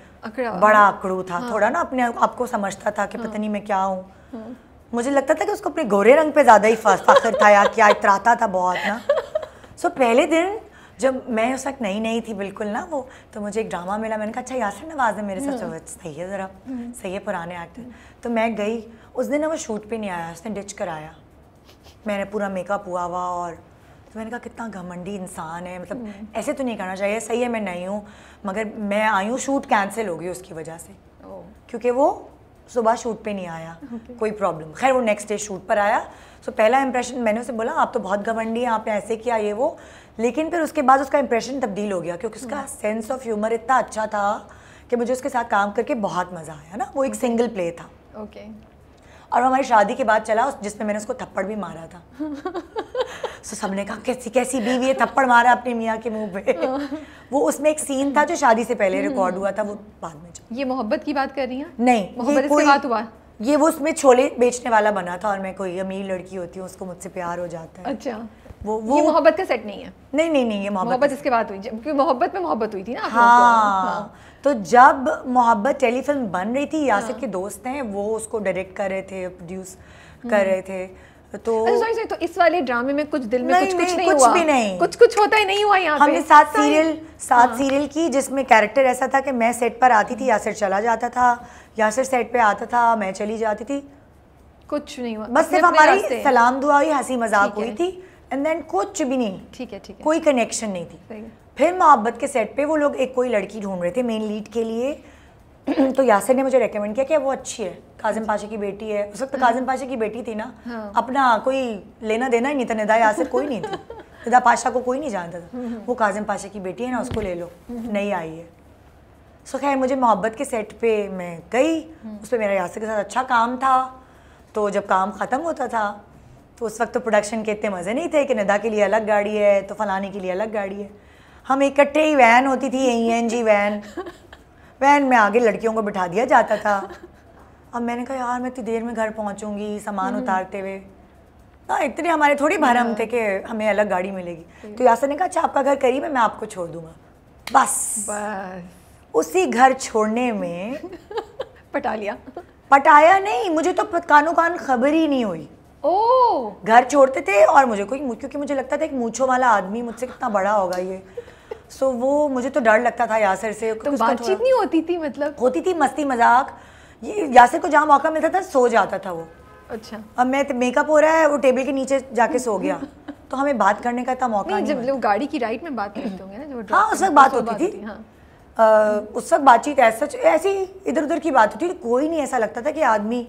बड़ा अकड़ू था हाँ। थोड़ा ना अपने आपको समझता था कि पता नहीं मैं क्या हूँ मुझे लगता था कि उसको अपने गोरे रंग पे ज़्यादा ही फख्र था या क्या इतराता था बहुत ना सो so, पहले दिन जब मैं उस वक्त नई नई थी बिल्कुल ना वो तो मुझे एक ड्रामा मिला मैंने कहा अच्छा यासिर नवाज है मेरे साथ हम्म। तो सही है ज़रा हम्म। सही है पुराने एक्टर तो मैं गई उस दिन ना वो शूट पर नहीं आया उसने डिच कराया मैंने पूरा मेकअप हुआ हुआ और तो मैंने कहा कितना घमंडी इंसान है मतलब हम्म। ऐसे तो नहीं करना चाहिए सही है मैं नहीं हूँ मगर मैं आई हूँ शूट कैंसिल हो गई उसकी वजह से क्योंकि वो सुबह शूट पे नहीं आया okay. कोई प्रॉब्लम खैर वो नेक्स्ट डे शूट पर आया सो so, पहला इंप्रेशन मैंने उसे बोला आप तो बहुत घमंडी हैं आपने ऐसे किया ये वो लेकिन फिर उसके बाद उसका इंप्रेशन तब्दील हो गया क्योंकि उसका सेंस ऑफ ह्यूमर इतना अच्छा था कि मुझे उसके साथ काम करके बहुत मज़ा आया ना वो एक सिंगल प्ले था ओके okay. और हमारी शादी के बाद चला जिसमें मैंने उसको थप्पड़ भी मारा था सो so, सबने कहा कैसी कैसी बीवी है थप्पड़ मारा अपने मियाँ के मुंह पे वो उसमें एक सीन था जो शादी से पहले रिकॉर्ड हम्म। हुआ था वो बाद में ये मोहब्बत की बात कर रही है नहीं मोहब्बत बात हुआ ये वो उसमें छोले बेचने वाला बना था और मैं कोई अमीर लड़की होती हूँ उसको मुझसे प्यार हो जाता है अच्छा वो वो मोहब्बत का सेट नहीं है नहीं नहीं नहीं ये मोहब्बत इसके बाद हुई क्योंकि मोहब्बत में मोहब्बत हुई थी ना हाँ, हाँ तो जब मोहब्बत टेलीफिल्म बन रही थी यासिर हाँ। के दोस्त हैं वो उसको डायरेक्ट कर रहे थे प्रोड्यूस कर रहे थे तो सॉरी सॉरी तो इस वाले ड्रामे में कुछ दिल में नहीं, कुछ नहीं, कुछ नहीं कुछ हुआ। भी नहीं कुछ कुछ होता ही नहीं हुआ यहाँ हमने सात सीरियल सात सीरियल हाँ। की जिसमें कैरेक्टर ऐसा था कि मैं सेट पर आती थी हाँ। या सिर चला जाता था या सिर सेट पे आता था मैं चली जाती थी कुछ नहीं हुआ बस सिर्फ हमारी सलाम दुआ हुई हंसी मजाक हुई थी एंड देन कुछ भी नहीं ठीक है ठीक है कोई कनेक्शन नहीं थी फिर मोहब्बत के सेट पे वो लोग एक कोई लड़की ढूंढ रहे थे मेन लीड के लिए तो यासिर ने मुझे रेकमेंड किया कि वो अच्छी है काजिम अच्छा। पाशा की बेटी है उस वक्त तो हाँ। काजिम पाशा की बेटी थी ना हाँ। अपना कोई लेना देना ही नहीं था निदा यासिर कोई नहीं था निदा पाशा को कोई नहीं जानता था हम्म। वो काजिम पाशा की बेटी है ना उसको ले लो हम्म। नहीं आई है सो खैर मुझे मोहब्बत के सेट पे मैं गई हम्म। उस पर मेरा यासिर के साथ अच्छा काम था तो जब काम ख़त्म होता था तो उस वक्त तो प्रोडक्शन के इतने मज़े नहीं थे कि निदा के लिए अलग गाड़ी है तो फलाने के लिए अलग गाड़ी है हम इकट्ठे ही वैन होती थी यही एन जी वैन वैन में आगे लड़कियों को बिठा दिया जाता था अब मैंने कहा यार मैं इतनी देर में घर पहुंचूंगी सामान हम्म। उतारते हुए ना इतने हमारे थोड़ी भरम थे हाँ। कि हमें अलग गाड़ी मिलेगी तो यासर ने कहा अच्छा आपका घर करीब है मैं आपको छोड़ दूंगा बस बस उसी घर छोड़ने में पटा लिया पटाया नहीं मुझे तो कानो कान खबर ही नहीं हुई ओ घर छोड़ते थे और मुझे कोई क्योंकि मुझे लगता था एक मूछो वाला आदमी मुझसे कितना बड़ा होगा ये सो so, वो मुझे तो डर लगता था यासर से तो बातचीत नहीं होती थी मतलब होती थी मस्ती मजाक ये यासर को जहाँ मौका मिलता था सो जाता था वो अच्छा अब मैं मेकअप तो हो रहा है वो टेबल के नीचे जाके सो गया तो हमें बात करने का इतना मौका नहीं, नहीं जब गाड़ी की राइड में बात करते होंगे ना जो हाँ उस वक्त बात तो होती थी हाँ। उस वक्त बातचीत ऐसा ऐसी इधर उधर की बात होती थी कोई नहीं ऐसा लगता था कि आदमी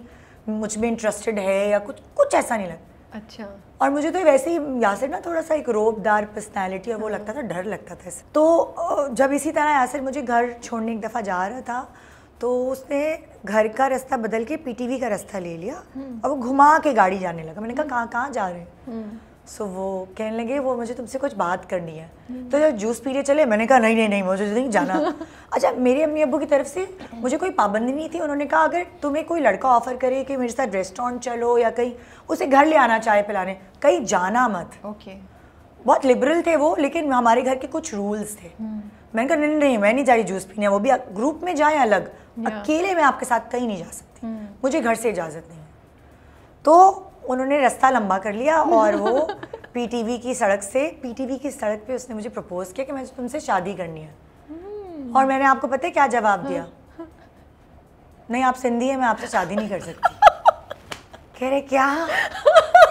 मुझ में इंटरेस्टेड है या कुछ कुछ ऐसा नहीं लगता अच्छा और मुझे तो वैसे ही यासिर ना थोड़ा सा एक रोबदार पर्सनैलिटी और वो लगता था डर लगता था इससे तो जब इसी तरह यासिर मुझे घर छोड़ने एक दफ़ा जा रहा था तो उसने घर का रास्ता बदल के पीटीवी का रास्ता ले लिया हम्म। और वो घुमा के गाड़ी जाने लगा मैंने कहा कहाँ कहाँ जा रहे हैं हम्म। सो वो कहने लगे वो मुझे तुमसे कुछ बात करनी है हम्म। तो जब जूस पी चले मैंने कहा नहीं नहीं नहीं मुझे नहीं जाना अच्छा मेरी अम्मी अबू की तरफ से मुझे कोई पाबंदी नहीं थी उन्होंने कहा अगर तुम्हें कोई लड़का ऑफर करे कि मेरे साथ रेस्टोरेंट चलो या कहीं उसे घर ले आना चाय पिलाने कहीं जाना मत ओके बहुत लिबरल थे वो लेकिन हमारे घर के कुछ रूल्स थे हम्म। मैंने कहा नहीं नहीं मैं नहीं जा रही जूस पीने वो भी ग्रुप में जाए अलग अकेले मैं आपके साथ कहीं नहीं जा सकती हम्म। मुझे घर से इजाज़त नहीं तो उन्होंने रास्ता लंबा कर लिया और वो पीटीवी की सड़क से पीटीवी की सड़क पे उसने मुझे प्रपोज किया कि मुझे तुमसे शादी करनी है हम्म। और मैंने आपको पता है क्या जवाब दिया नहीं आप सिंधी है मैं आपसे शादी नहीं कर सकती कह रहे क्या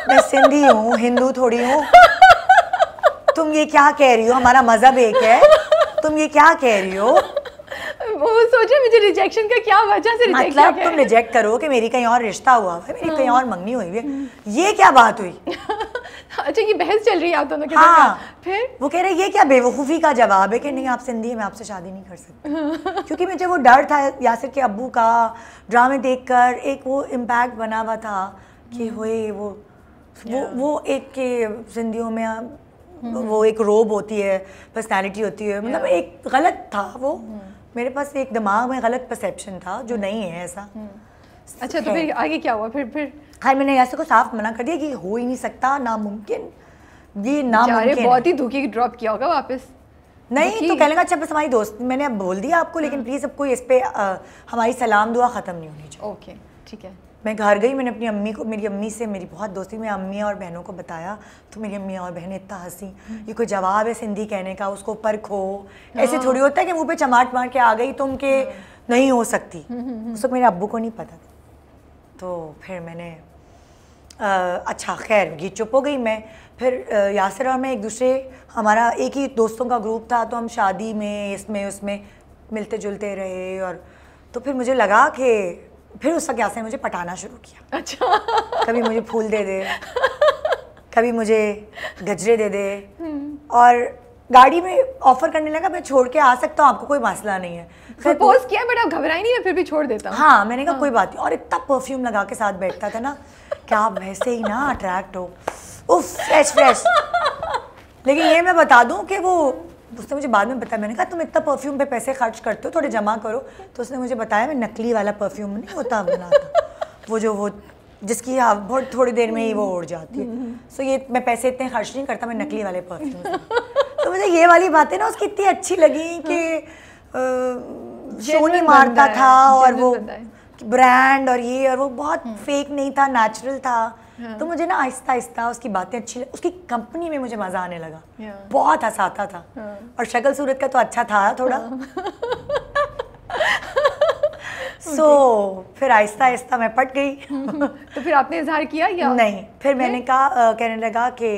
मैं सिंधी हूँ हिंदू थोड़ी हूँ तुम ये क्या कह रही हो हमारा मजहब एक है तुम ये क्या कह रही हो सोचे मुझे रिजेक्शन का क्या वजह से रिजेक्ट मतलब तुम रिजेक्ट करो कि मेरी कहीं और रिश्ता हुआ है मेरी कहीं और हाँ। मंगनी हुई है हम्म। ये क्या बात हुई अच्छा ये बहस चल रही है आप दोनों के हाँ, फिर वो कह रहे ये क्या बेवकूफ़ी का जवाब है कि नहीं आप सिंधी है मैं आपसे शादी नहीं कर सकती क्योंकि मुझे वो डर था यासिर के अबू का ड्रामे देखकर एक वो इम्पैक्ट बना हुआ था कि हम्म। होए वो वो वो एक के सिंधियों में हम्म। वो एक रोब होती है पर्सनैलिटी होती है मतलब एक गलत था वो मेरे पास एक दिमाग में गलत परसेप्शन था जो हम्म। नहीं है ऐसा हम्म। अच्छा तो फिर आगे क्या हुआ फिर फिर हाँ मैंने ऐसे को साफ मना कर दिया कि हो ही नहीं सकता नामुमकिन ये नामुमकिन बहुत ही धोखे ड्रॉप किया होगा वापस नहीं तो कह लेगा अच्छा बस हमारी दोस्त मैंने अब बोल दिया आपको लेकिन प्लीज़ हम्म। अब कोई इस पर हमारी सलाम दुआ ख़त्म नहीं होनी चाहिए ओके ठीक है मैं घर गई मैंने अपनी अम्मी को मेरी अम्मी से मेरी बहुत दोस्ती मैं अम्मी और बहनों को बताया तो मेरी अम्मी और बहन इतना हंसी ये कोई जवाब है सिंधी कहने का उसको पर खो ऐसे हाँ। थोड़ी होता है कि मुँह पे चमाट मार के आ गई तुम के हाँ। नहीं हो सकती हम्म, हम्म, हम्म। उस वक्त मेरे अबू को नहीं पता था तो फिर मैंने आ, अच्छा खैर ये चुप हो गई मैं फिर यासर और मैं एक दूसरे हमारा एक ही दोस्तों का ग्रुप था तो हम शादी में इसमें उसमें मिलते जुलते रहे और तो फिर मुझे लगा कि फिर उस अज्ञात से मुझे पटाना शुरू किया अच्छा कभी मुझे फूल दे दे कभी मुझे गजरे दे दे हम्म। और गाड़ी में ऑफर करने लगा मैं छोड़ के आ सकता हूँ आपको कोई मसला नहीं है प्रपोज किया बट आप घबराई नहीं है फिर भी छोड़ देता हूँ हाँ मैंने कहा हाँ। कोई बात नहीं और इतना परफ्यूम लगा के साथ बैठता था ना कि आप वैसे ही ना अट्रैक्ट हो उफ फ्रेश फ्रेश लेकिन ये मैं बता दूँ कि वो उसने मुझे बाद में बताया मैंने कहा तुम इतना परफ्यूम पे पैसे खर्च करते हो थोड़े जमा करो तो उसने मुझे बताया मैं नकली वाला परफ्यूम नहीं होता था वो जो वो जिसकी हाँ बहुत थोड़ी देर में ही वो उड़ जाती है सो ये मैं पैसे इतने खर्च नहीं करता मैं नकली वाले परफ्यूम तो मुझे ये वाली बातें ना उसकी इतनी अच्छी लगी कि शो नहीं मारता था और वो ब्रांड और ये और वो बहुत फेक हम्म। नहीं था नेचुरल था हाँ। तो मुझे ना आहिस्ता आहिस्ता उसकी बातें अच्छी उसकी कंपनी में मुझे मज़ा आने लगा हाँ। बहुत हंसाता था हाँ। और शक्ल सूरत का तो अच्छा था थोड़ा सो so, okay. फिर आहिस्ता आहिस्ता मैं पट गई हम्म। तो फिर आपने इजहार किया या नहीं फिर मैंने कहा कहने लगा कि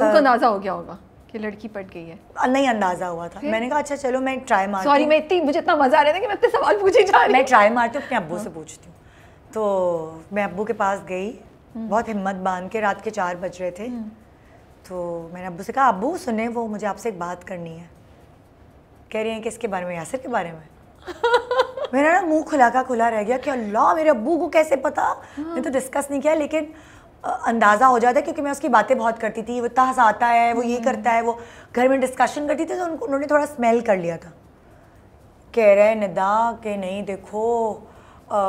उनको अंदाज़ा हो गया होगा कि लड़की पट गई है नहीं अंदाजा हुआ था मैंने कहा अच्छा चलो मैं ट्राई मार सॉरी मैं इतनी मुझे इतना मजा आ रहा था कि मैं इतने सवाल पूछे जा रही मैं ट्राई मारती हूँ अपने अबू से पूछती हूँ तो मैं अबू के पास गई हम्म। बहुत हिम्मत बांध के रात के चार बज रहे थे हम्म। तो मैंने अबू से कहा अबू सुने वो मुझे आपसे एक बात करनी है कह रही हैं कि इसके बारे में यासिर के बारे में मेरा ना मुंह खुला का खुला रह गया कि अल्लाह मेरे अबू को कैसे पता हाँ। मैंने तो डिस्कस नहीं किया लेकिन अंदाज़ा हो जाता है क्योंकि मैं उसकी बातें बहुत करती थी वो तहस आता है वो ये हम्म। करता है वो घर में डिस्कशन करती थी तो उनको उन्होंने थोड़ा स्मेल कर लिया था कह रहे निदा कि नहीं देखो आ,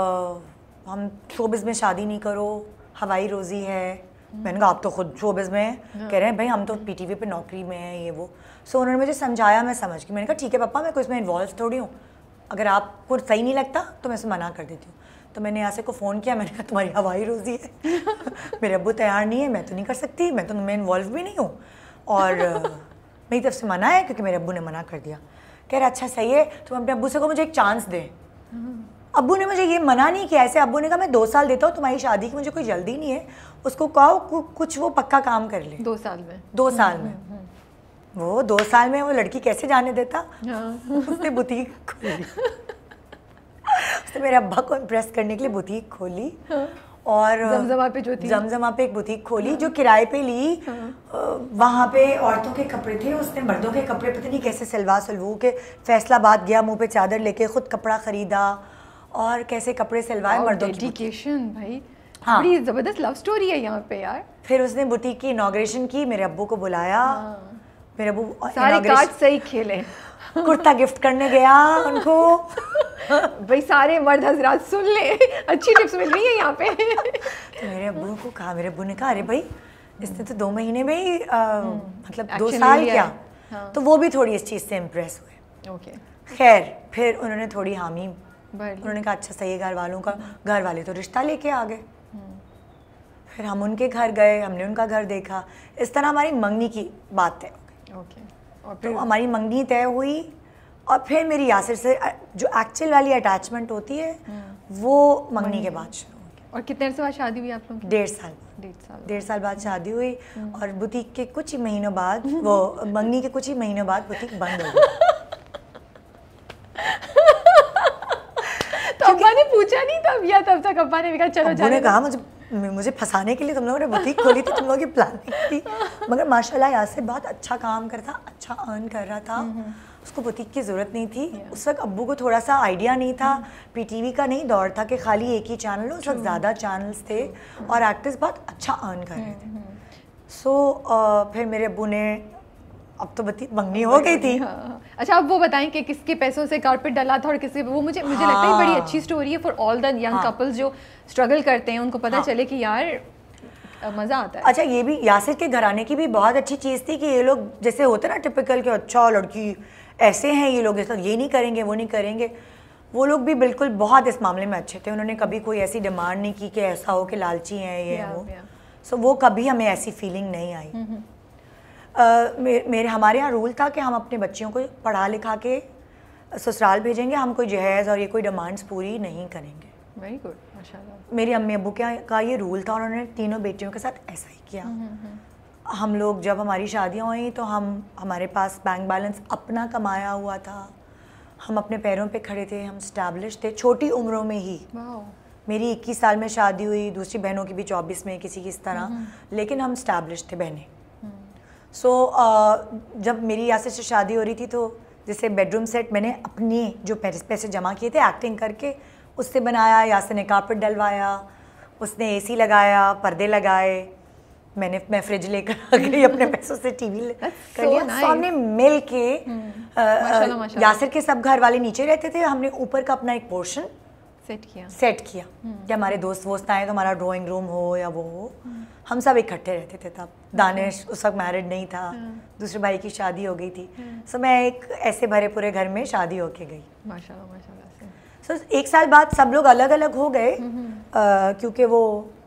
हम शोबिस में शादी नहीं करो हवाई रोज़ी है मैंने कहा आप तो खुद शोबिज में हाँ। कह रहे हैं भाई हम तो पीटीवी पे नौकरी में हैं ये वो सो उन्होंने मुझे समझाया मैं समझ गई मैंने कहा ठीक है पापा मैं कोई इसमें इन्वॉल्व थोड़ी हूँ अगर आपको सही नहीं लगता तो मैं इसे मना कर देती हूँ तो मैंने यहाँ से को फ़ोन किया मैंने कहा तुम्हारी हवाई रोज़ी है मेरे अबू तैयार नहीं है मैं तो नहीं कर सकती मैं तो मैं इन्वॉल्व भी नहीं हूँ और मेरी तरफ से मना है क्योंकि मेरे अबू ने मना कर दिया कह रहे अच्छा सही है तुम अपने अबू से को मुझे एक चांस दें हम्म। अबू ने मुझे ये मना नहीं किया ऐसे अबू ने कहा मैं दो साल देता हूँ तुम्हारी शादी की मुझे कोई जल्दी नहीं है उसको कहो कुछ वो पक्का काम कर ले दो साल में दो साल में हम्म, हम्म, हम्म। वो दो साल में वो लड़की कैसे जाने देता हाँ। उसने बुटीक खोली उसने मेरे अब्बा को इम्प्रेस करने के लिए बुटीक खोली हाँ। और जमजमा पे जो थी जमजमा पे एक बुटीक खोली हाँ। जो किराए पे ली वहाँ पे औरतों के कपड़े थे उसने मर्दों के कपड़े पता नहीं कैसे सिलवा सिलवू के फैसलाबाद गया मुंह पे चादर लेके खुद कपड़ा खरीदा और कैसे कपड़े सिलवाए मर्दों डेडिकेशन भाई हाँ बड़ी ज़बरदस्त लव स्टोरी है यहाँ पे यार फिर उसने बुटीक की इनाग्रेशन की मेरे अबू को बुलाया हाँ। मेरे अबू सारे कार्ड सही खेले कुर्ता गिफ्ट करने गया उनको भाई सारे मर्द हजरात सुन ले अच्छी टिप्स मिल रही है यहाँ पे तो मेरे अबू को कहा मेरे अबू ने कहा अरे भाई इसने तो दो महीने में ही हम्म, मतलब दो साल क्या हाँ। तो वो भी थोड़ी इस चीज़ से इम्प्रेस हुए ओके खैर फिर उन्होंने थोड़ी हामी उन्होंने कहा अच्छा सही है घर वालों का घर वाले तो रिश्ता लेके आ गए फिर हम उनके घर गए हमने उनका घर देखा इस तरह हमारी मंगनी की बात तय हो गई और तो फिर तो हमारी मंगनी तय हुई और फिर मेरी यासिर से जो एक्चुअल वाली अटैचमेंट होती है हम्म। वो मंगनी के बाद शुरू और कितने अरसे बाद शादी हुई आप लोगों की डेढ़ साल डेढ़ साल डेढ़ साल बाद शादी हुई हम्म। और बुटीक के कुछ ही महीनों बाद वो मंगनी के कुछ ही महीनों बाद बुटीक बंद हो गई अब्बा ने पूछा नहीं तब या तब तक अब्बा ने भी कहा चलो जाने कहा मुझे मुझे फंसाने के लिए तुम लोगों ने बुटीक खोली थी तुम लोगों की प्लानिंग थी मगर माशाल्लाह से बहुत अच्छा काम करता अच्छा अर्न कर रहा था अच्छा हम्म, हम्म। उसको बुटीक की ज़रूरत नहीं थी उस वक्त अब्बू को थोड़ा सा आइडिया नहीं था पीटीवी हम्म। का नहीं दौर था कि खाली एक ही चैनल हो उस वक्त ज़्यादा चैनल्स थे और एक्टर्स बहुत अच्छा अर्न कर रहे थे सो so, uh, फिर मेरे अबू ने अब तो मंगनी हो गई थी हाँ। अच्छा अब वो बताएं कि किसके पैसों से कारपेट डला था और किसके वो मुझे मुझे हाँ। लगता है बड़ी हाँ। अच्छी स्टोरी है for all the young couples जो स्ट्रगल करते हैं उनको पता हाँ। चले कि यार मज़ा आता है अच्छा ये भी यासिर के घराने की भी बहुत अच्छी चीज़ थी कि ये लोग जैसे होते ना टिपिकल के अच्छा लड़की ऐसे हैं ये लोग ये नहीं करेंगे वो नहीं करेंगे वो लोग भी बिल्कुल बहुत इस मामले में अच्छे थे उन्होंने कभी कोई ऐसी डिमांड नहीं की कि ऐसा हो कि लालची है ये वो सो वो कभी हमें ऐसी फीलिंग नहीं आई हम्म, हम्म। मे, मेरे हमारे यहाँ रूल था कि हम अपने बच्चियों को पढ़ा लिखा के ससुराल भेजेंगे हम कोई जहेज़ और ये कोई डिमांड्स पूरी नहीं करेंगे वेरी गुड माशाल्लाह मेरी अम्मी अबू के का ये रूल था उन्होंने तीनों बेटियों के साथ ऐसा ही किया हम्म, हम्म, हम्म। हम लोग जब हमारी शादियाँ हुई तो हम हमारे पास बैंक बैलेंस अपना कमाया हुआ था हम अपने पैरों पे खड़े थे हम स्टैब्लिश थे छोटी उम्रों में ही मेरी इक्कीस साल में शादी हुई दूसरी बहनों की भी चौबीस में किसी की इस तरह लेकिन हम स्टैब्लिश थे बहनें सो so, uh, जब मेरी यासिर से शादी हो रही थी तो जैसे बेडरूम सेट मैंने अपने जो पैसे जमा किए थे एक्टिंग करके उससे बनाया यासे ने कारपेट डलवाया उसने एसी लगाया पर्दे लगाए मैंने मैं फ्रिज लेकर आ गई अपने पैसों से टीवी कर लिया so nice. हमने मिल के hmm. हम्म। माशाला, माशाला. यासिर के सब घर वाले नीचे रहते थे हमने ऊपर का अपना एक पोर्शन सेट किया सेट किया हम्म। कि हमारे दोस्त वोस्त आए तो हमारा ड्राइंग रूम हो या वो हो हम सब इकट्ठे रहते थे तब हम्म। दानिश उस वक्त मैरिड नहीं था हम्म। दूसरे भाई की शादी हो गई थी सो मैं एक ऐसे भरे पूरे घर में शादी होके गई माशाल्लाह सो एक साल बाद सब लोग अलग अलग हो गए क्योंकि वो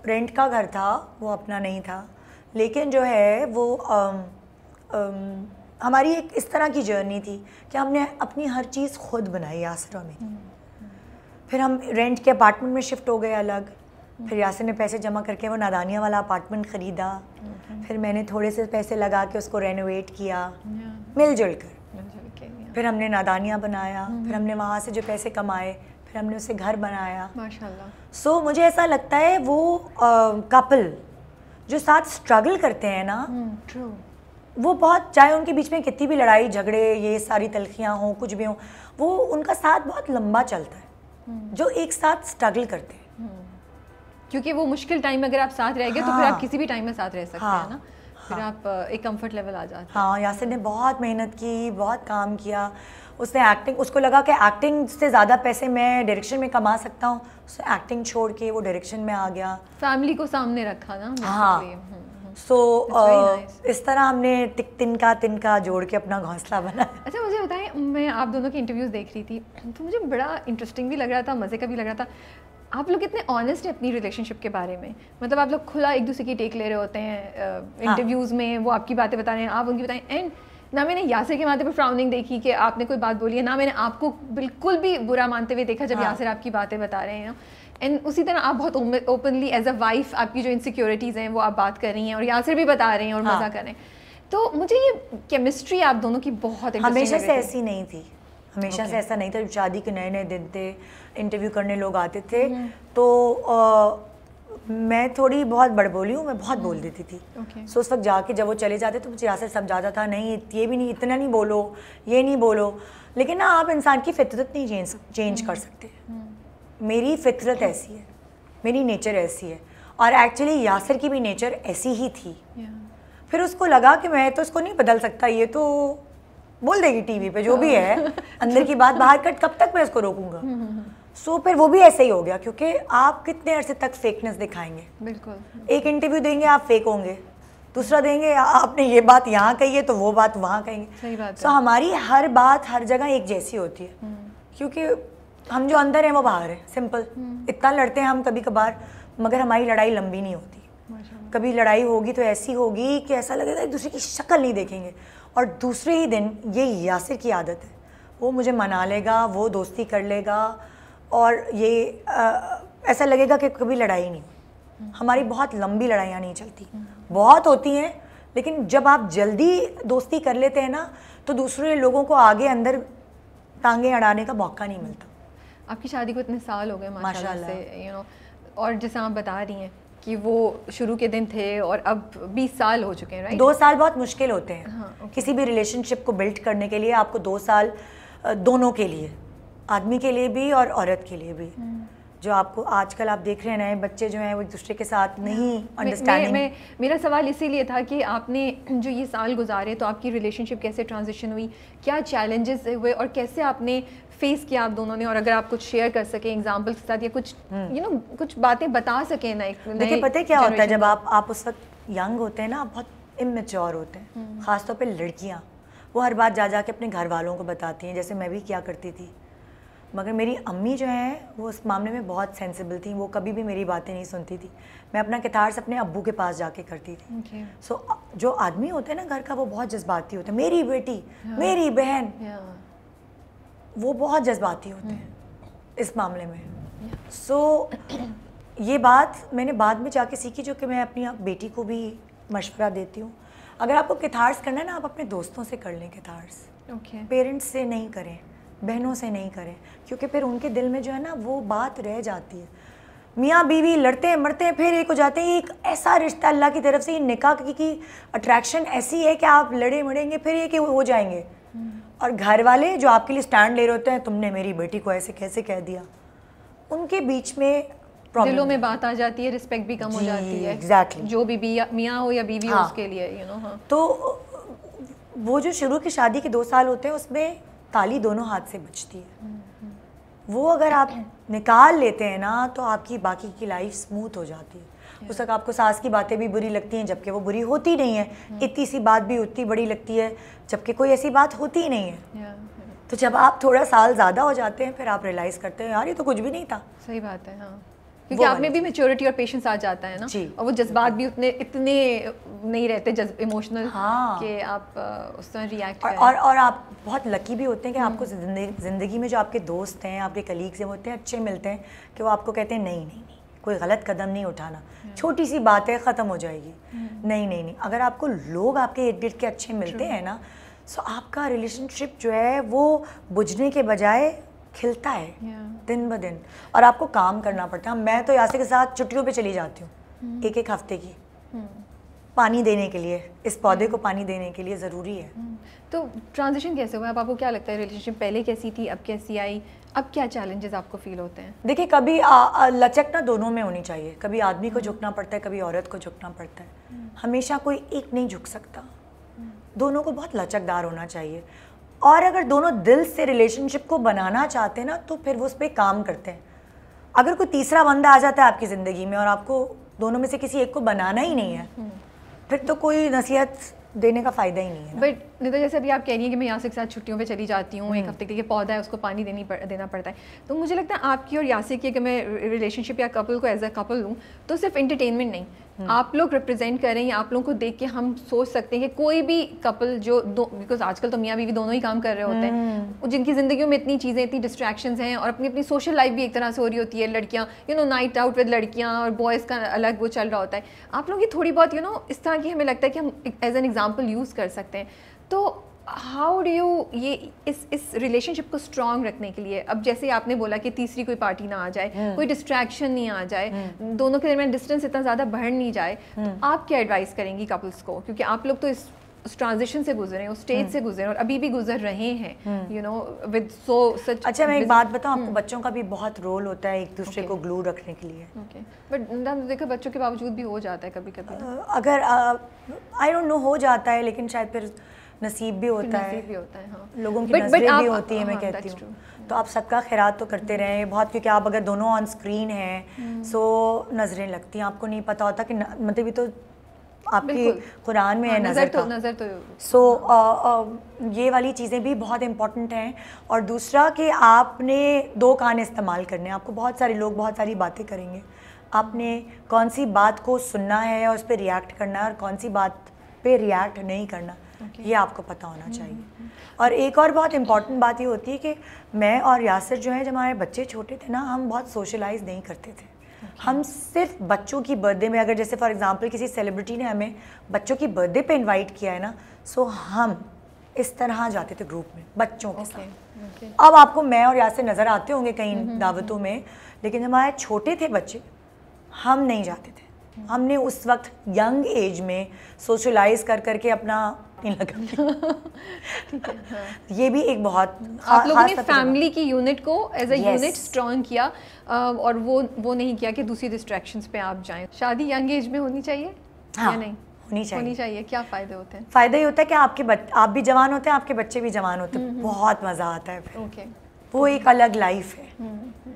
रेंट का घर था वो अपना नहीं था लेकिन जो है वो हमारी एक इस तरह की जर्नी थी कि हमने अपनी हर चीज़ खुद बनाई आसरा में फिर हम रेंट के अपार्टमेंट में शिफ्ट हो गए अलग फिर यासिन ने पैसे जमा करके वो नादानिया वाला अपार्टमेंट ख़रीदा फिर मैंने थोड़े से पैसे लगा के उसको रेनोवेट किया मिलजुल कर फिर हमने नादानिया बनाया फिर हमने वहाँ से जो पैसे कमाए फिर हमने उसे घर बनाया माशाल्लाह सो so, मुझे ऐसा लगता है वो कपल जो साथ स्ट्रगल करते हैं ना हम्म, वो बहुत चाहे उनके बीच में कितनी भी लड़ाई झगड़े ये सारी तलखियाँ हों कुछ भी हों वो उनका साथ बहुत लंबा चलता है हम्म। जो एक साथ स्ट्रगल करते हैं हम्म। क्योंकि वो मुश्किल टाइम अगर आप साथ रह गए हाँ, तो फिर आप हाँ। किसी भी टाइम में साथ रह सकते हाँ, हैं ना फिर हाँ, आप एक कंफर्ट लेवल आ जाते हाँ यासिर ने बहुत मेहनत की बहुत काम किया उसने एक्टिंग उसको लगा कि एक्टिंग से ज़्यादा पैसे मैं डायरेक्शन में कमा सकता हूँ उसने एक्टिंग छोड़ के वो डायरेक्शन में आ गया फैमिली को सामने रखा ना हाँ सो uh, इस तरह हमने टिक तिनका तिनका जोड़ के अपना घोंसला बना अच्छा मुझे बताएं मैं आप दोनों के इंटरव्यूज़ देख रही थी तो मुझे बड़ा इंटरेस्टिंग भी लग रहा था मज़े का भी लग रहा था आप लोग इतने ऑनेस्ट हैं अपनी रिलेशनशिप के बारे में मतलब आप लोग खुला एक दूसरे की टेक ले रहे होते हैं इंटरव्यूज़ हाँ। में वो आपकी बातें बता रहे हैं आप उनकी बताएं एंड ना मैंने यासिर के माथे पर फ्राउनिंग देखी कि आपने कोई बात बोली है ना मैंने आपको बिल्कुल भी बुरा मानते हुए देखा जब हाँ. यासिर आपकी बातें बता रहे हैं एंड उसी तरह आप बहुत ओपनली एज अ वाइफ आपकी जो इनसिक्योरिटीज़ हैं वो आप बात कर रही हैं और यहाँ भी बता रहे हैं और हाँ. मज़ा करें तो मुझे ये केमिस्ट्री आप दोनों की बहुत हमेशा से ऐसी नहीं थी हमेशा okay. से ऐसा नहीं था शादी के नए नए दिन थे इंटरव्यू करने लोग आते थे हम्म। तो मैं थोड़ी बहुत बड़बोली हूँ मैं बहुत बोल हम्म। देती थी सो okay. सो उस वक्त जाके जब वो चले जाते तो मुझे यहाँ से समझाता था नहीं ये भी नहीं इतना नहीं बोलो ये नहीं बोलो लेकिन ना आप इंसान की फितरत नहीं चेंज हम्म। चेंज कर सकते मेरी फितरत ऐसी है मेरी नेचर ऐसी है और एक्चुअली यासर की भी नेचर ऐसी ही थी yeah. फिर उसको लगा कि मैं तो उसको नहीं बदल सकता ये तो बोल देगी टीवी पे जो भी है अंदर की बात बाहर कट कब तक मैं उसको रोकूंगा सो हम्म, हम्म, हम्म। so, फिर वो भी ऐसे ही हो गया क्योंकि आप कितने अरसे तक फेकनेस दिखाएंगे बिल्कुल एक इंटरव्यू देंगे आप फेक होंगे दूसरा देंगे आपने ये बात यहाँ कही है तो वो बात वहाँ कहेंगे सही बात so, हमारी हर बात हर जगह एक जैसी होती है क्योंकि हम जो अंदर हैं वो बाहर है सिंपल हम्म। इतना लड़ते हैं हम कभी कभार मगर हमारी लड़ाई लंबी नहीं होती कभी लड़ाई होगी तो ऐसी होगी कि ऐसा लगेगा एक दूसरे की शक्ल नहीं देखेंगे और दूसरे ही दिन ये यासिर की आदत है वो मुझे मना लेगा वो दोस्ती कर लेगा और ये आ, ऐसा लगेगा कि कभी लड़ाई नहीं हम्म। हमारी बहुत लंबी लड़ाइयाँ नहीं चलती हम्म। बहुत होती हैं लेकिन जब आप जल्दी दोस्ती कर लेते हैं ना तो दूसरे लोगों को आगे अंदर टांगे अड़ाने का मौका नहीं मिलता आपकी शादी को इतने साल हो गए माशाल्लाह से यू नो और जैसा आप बता रही हैं कि वो शुरू के दिन थे और अब 20 साल हो चुके हैं राइट दो साल बहुत मुश्किल होते हैं हाँ, okay. किसी भी रिलेशनशिप को बिल्ड करने के लिए आपको दो साल दोनों के लिए आदमी के लिए भी और औरत के लिए भी हम्म। जो आपको आजकल आप देख रहे हैं नए बच्चे जो हैं वो एक दूसरे के साथ हाँ। नहीं अंडरस्टैंडिंग मे, मे, मे, मेरा सवाल इसीलिए था कि आपने जो ये साल गुजारे तो आपकी रिलेशनशिप कैसे ट्रांजिशन हुई क्या चैलेंजेस हुए और कैसे आपने फेस किया आप दोनों ने और अगर आप कुछ शेयर कर सकें एग्जाम्पल के साथ या कुछ यू हम्म। नो कुछ बातें बता सकें ना देखिए पता है क्या होता है जब आप आप उस वक्त यंग होते हैं ना आप बहुत इमेच्योर होते हैं हम्म। ख़ासतौर पर लड़कियाँ वो हर बात जा जा के अपने घर वालों को बताती हैं जैसे मैं भी क्या करती थी मगर मेरी अम्मी जो हैं वो उस मामले में बहुत सेंसिबल थी वो कभी भी मेरी बातें नहीं सुनती थी मैं अपना कितार्स अपने अब्बू के पास जाके करती थी सो okay. so, जो आदमी होता है ना घर का वो बहुत जज्बाती होता है मेरी बेटी yeah. मेरी बहन yeah. वो बहुत जज्बाती होते हम्म। हैं इस मामले में सो so, ये बात मैंने बाद में जाके सीखी जो कि मैं अपनी बेटी को भी मशवरा देती हूँ अगर आपको किथार्स करना है ना आप अपने दोस्तों से कर लें किथार्स okay. पेरेंट्स से नहीं करें बहनों से नहीं करें क्योंकि फिर उनके दिल में जो है ना वो बात रह जाती है मियाँ बीवी लड़ते हैं मरते हैं फिर एक हो जाते हैं एक ऐसा रिश्ता अल्लाह की तरफ से ये निकाह की, की अट्रैक्शन ऐसी है कि आप लड़े मरेंगे फिर ये कि हो जाएंगे और घर वाले जो आपके लिए स्टैंड ले रहे होते हैं तुमने मेरी बेटी को ऐसे कैसे कह दिया उनके बीच में दिलों में बात आ जाती है रिस्पेक्ट भी कम हो जाती है एग्जैक्टली exactly. जो भी मियाँ हो या बीवी हाँ, हो उसके लिए यू you नो know, हाँ. तो वो जो शुरू की शादी के दो साल होते हैं उसमें ताली दोनों हाथ से बचती है हम्म, हम्म। वो अगर आप निकाल लेते हैं ना तो आपकी बाकी की लाइफ स्मूथ हो जाती है उस वक्त आपको सास की बातें भी बुरी लगती हैं जबकि वो बुरी होती नहीं है हम्म। इतनी सी बात भी उतनी बड़ी लगती है जबकि कोई ऐसी बात होती नहीं है तो जब आप थोड़ा साल ज़्यादा हो जाते हैं फिर आप रियलाइज़ करते हैं यार ये तो कुछ भी नहीं था सही बात है हाँ क्योंकि आप में भी मेच्योरिटी और पेशेंस आ जाता है ना और वो जज्बात भी उतने इतने नहीं रहते इमोशनल हाँ। कि आप उस समय रिएक्ट और, और और आप बहुत लकी भी होते हैं कि हम्म। आपको ज़िंदगी में जो आपके दोस्त हैं आपके कलीग्स हैं वो इतने अच्छे मिलते हैं कि वो आपको कहते हैं नहीं नहीं नहीं कोई गलत कदम नहीं उठाना छोटी सी बात है ख़त्म हो जाएगी हम्म। नहीं नहीं नहीं अगर आपको लोग आपके इर्द गिर्द के अच्छे मिलते हैं ना सो आपका रिलेशनशिप जो है वो बुझने के बजाय खिलता है दिन ब दिन और आपको काम करना पड़ता है मैं तो यासे के साथ छुट्टियों पे चली जाती हूँ हम्म। एक एक हफ्ते की हम्म। पानी देने के लिए इस पौधे को पानी देने के लिए ज़रूरी है तो ट्रांजिशन कैसे हुआ आप आपको क्या लगता है रिलेशनशिप पहले कैसी थी अब कैसी आई अब क्या चैलेंजेस आपको फील होते हैं देखिए कभी आ, आ, लचक ना दोनों में होनी चाहिए कभी आदमी को झुकना पड़ता है कभी औरत को झुकना पड़ता है हम्म। हमेशा कोई एक नहीं झुक सकता हम्म। दोनों को बहुत लचकदार होना चाहिए और अगर दोनों दिल से रिलेशनशिप को बनाना चाहते हैं ना तो फिर वो उस पर काम करते हैं अगर कोई तीसरा बंदा आ जाता है आपकी ज़िंदगी में और आपको दोनों में से किसी एक को बनाना ही नहीं है हम्म। फिर तो कोई नसीहत देने का फ़ायदा ही नहीं है बट निता जैसे अभी आप कह रही हैं कि मैं यासिक के साथ छुट्टियों पे चली जाती हूँ एक हम्म। हफ्ते के लिए पौधा है उसको पानी देनी पड़, देना पड़ता है तो मुझे लगता है आपकी और यासिक की अगर मैं रिलेशनशिप या कपल को एज अ कपल लूँ तो सिर्फ इंटरटेनमेंट नहीं हम्म। आप लोग रिप्रेजेंट कर रहे हैं आप लोगों को देख के हम सोच सकते हैं कि कोई भी कपल जो दो बिकॉज आजकल तो मियाँ बीवी दोनों ही काम कर रहे होते हैं हम्म। जिनकी ज़िंदगी में इतनी चीज़ें इतनी डिस्ट्रैक्शन हैं और अपनी अपनी सोशल लाइफ भी एक तरह से हो रही होती है लड़कियाँ you know night out with लड़कियाँ और बॉयज़ का अलग वो चल रहा होता है आप लोगों की थोड़ी बहुत यू you नो know, इस तरह की हमें लगता है कि हम एज एन एग्ज़ाम्पल यूज़ कर सकते हैं तो हाउ डू यू ये इस इस रिलेशनशिप को स्ट्रांग रखने के लिए अब जैसे आपने बोला कि तीसरी कोई पार्टी ना आ जाए हम्म। कोई डिस्ट्रैक्शन नहीं आ जाए हम्म। दोनों के दरमियान डिस्टेंस इतना ज़्यादा बढ़ नहीं जाए तो हम्म। आप क्या एडवाइस करेंगी कपल्स को क्योंकि आप लोग तो इस उस ट्रांजिशन से गुजरे हैं उस स्टेज से गुजरे और अभी भी गुजर रहे हैं you know with so such अच्छा मैं एक बात बताऊं आपको बच्चों का भी बहुत रोल होता है एक दूसरे okay. को ग्लू रखने के लिए बट बट देखो बच्चों के बावजूद भी हो जाता है कभी कभी अगर आई डोंट नो हो जाता है लेकिन शायद फिर नसीब भी होता है भी होता है हाँ। लोगों की नसीब भी होती है मैं हाँ, कहती हूँ तो आप सबका खैरात तो करते रहें बहुत क्योंकि आप अगर दोनों ऑन स्क्रीन हैं सो हम्म। नज़रें लगती हैं आपको नहीं पता होता कि मतलब ये तो आपकी कुरान में है हाँ, नज़र तो नज़र तो सो so, ये वाली चीज़ें भी बहुत इम्पोर्टेंट हैं और दूसरा कि आपने दो कान इस्तेमाल करने आपको बहुत सारे लोग बहुत सारी बातें करेंगे आपने कौन सी बात को सुनना है और उस पर रिएक्ट करना है और कौन सी बात पे रिएक्ट नहीं करना okay. ये आपको पता होना हम्म, चाहिए हम्म, हम्म। और एक और बहुत इम्पॉर्टेंट बात ये होती है कि मैं और यासर जो है जब हमारे बच्चे छोटे थे ना हम बहुत सोशलाइज नहीं करते थे okay. हम सिर्फ बच्चों की बर्थडे में अगर जैसे फॉर एग्जांपल किसी सेलिब्रिटी ने हमें बच्चों की बर्थडे पे इनवाइट किया है ना सो हम इस तरह जाते थे ग्रुप में बच्चों के okay. साथ okay. अब आपको मैं और यासर नज़र आते होंगे कहीं दावतों में लेकिन हमारे छोटे थे बच्चे हम नहीं जाते थे हमने उस वक्त यंग एज में सोशलाइज कर करके अपना नहीं लगा ठीक है हाँ। ये भी एक बहुत आप लोगों ने फैमिली तो की यूनिट को एज अ यूनिट स्ट्रॉन्ग किया और वो वो नहीं किया कि दूसरी डिस्ट्रैक्शन पे आप जाएं शादी यंग एज में होनी चाहिए हाँ, या नहीं होनी चाहिए होनी चाहिए क्या फ़ायदे होते हैं फ़ायदा ये होता है कि आपके बच, आप भी जवान होते हैं आपके बच्चे भी जवान होते हैं हम्म, हम्म। बहुत मज़ा आता है फिर okay. वो एक अलग लाइफ है हम्म,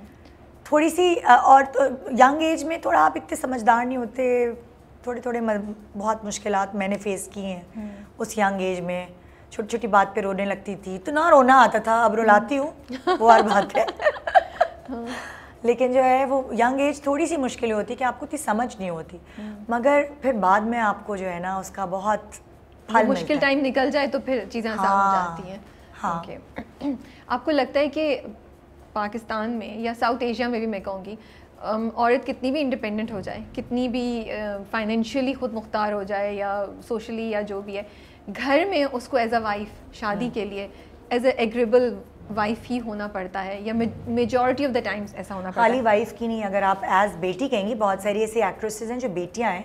थोड़ी सी और तो यंग एज में थोड़ा आप इतने समझदार नहीं होते थोड़े थोड़े बहुत मुश्किल मैंने फ़ेस की हैं हम्म। उस यंग एज में छोटी छोटी बात पे रोने लगती थी तो ना रोना आता था अब रुलाती हूँ वो और बात है लेकिन जो है वो यंग एज थोड़ी सी मुश्किल होती कि आपको इतनी समझ नहीं होती हम्म। मगर फिर बाद में आपको जो है ना उसका बहुत फल मुश्किल टाइम निकल जाए तो फिर चीज़ें आसान हाँ, हो जाती हैं हाँ okay. आपको लगता है कि पाकिस्तान में या साउथ एशिया में भी मैं कहूँगी औरत कितनी भी इंडिपेंडेंट हो जाए कितनी भी फाइनेंशियली खुद मुख्तार हो जाए या सोशली या जो भी है घर में उसको एज अ वाइफ शादी हम्म। के लिए एज अ एग्रेबल वाइफ ही होना पड़ता है या मेजॉरिटी ऑफ द टाइम्स ऐसा होना पड़ता है खाली वाइफ की नहीं अगर आप एज बेटी कहेंगी बहुत सारी ऐसी एक्ट्रेसेस हैं जो बेटियां हैं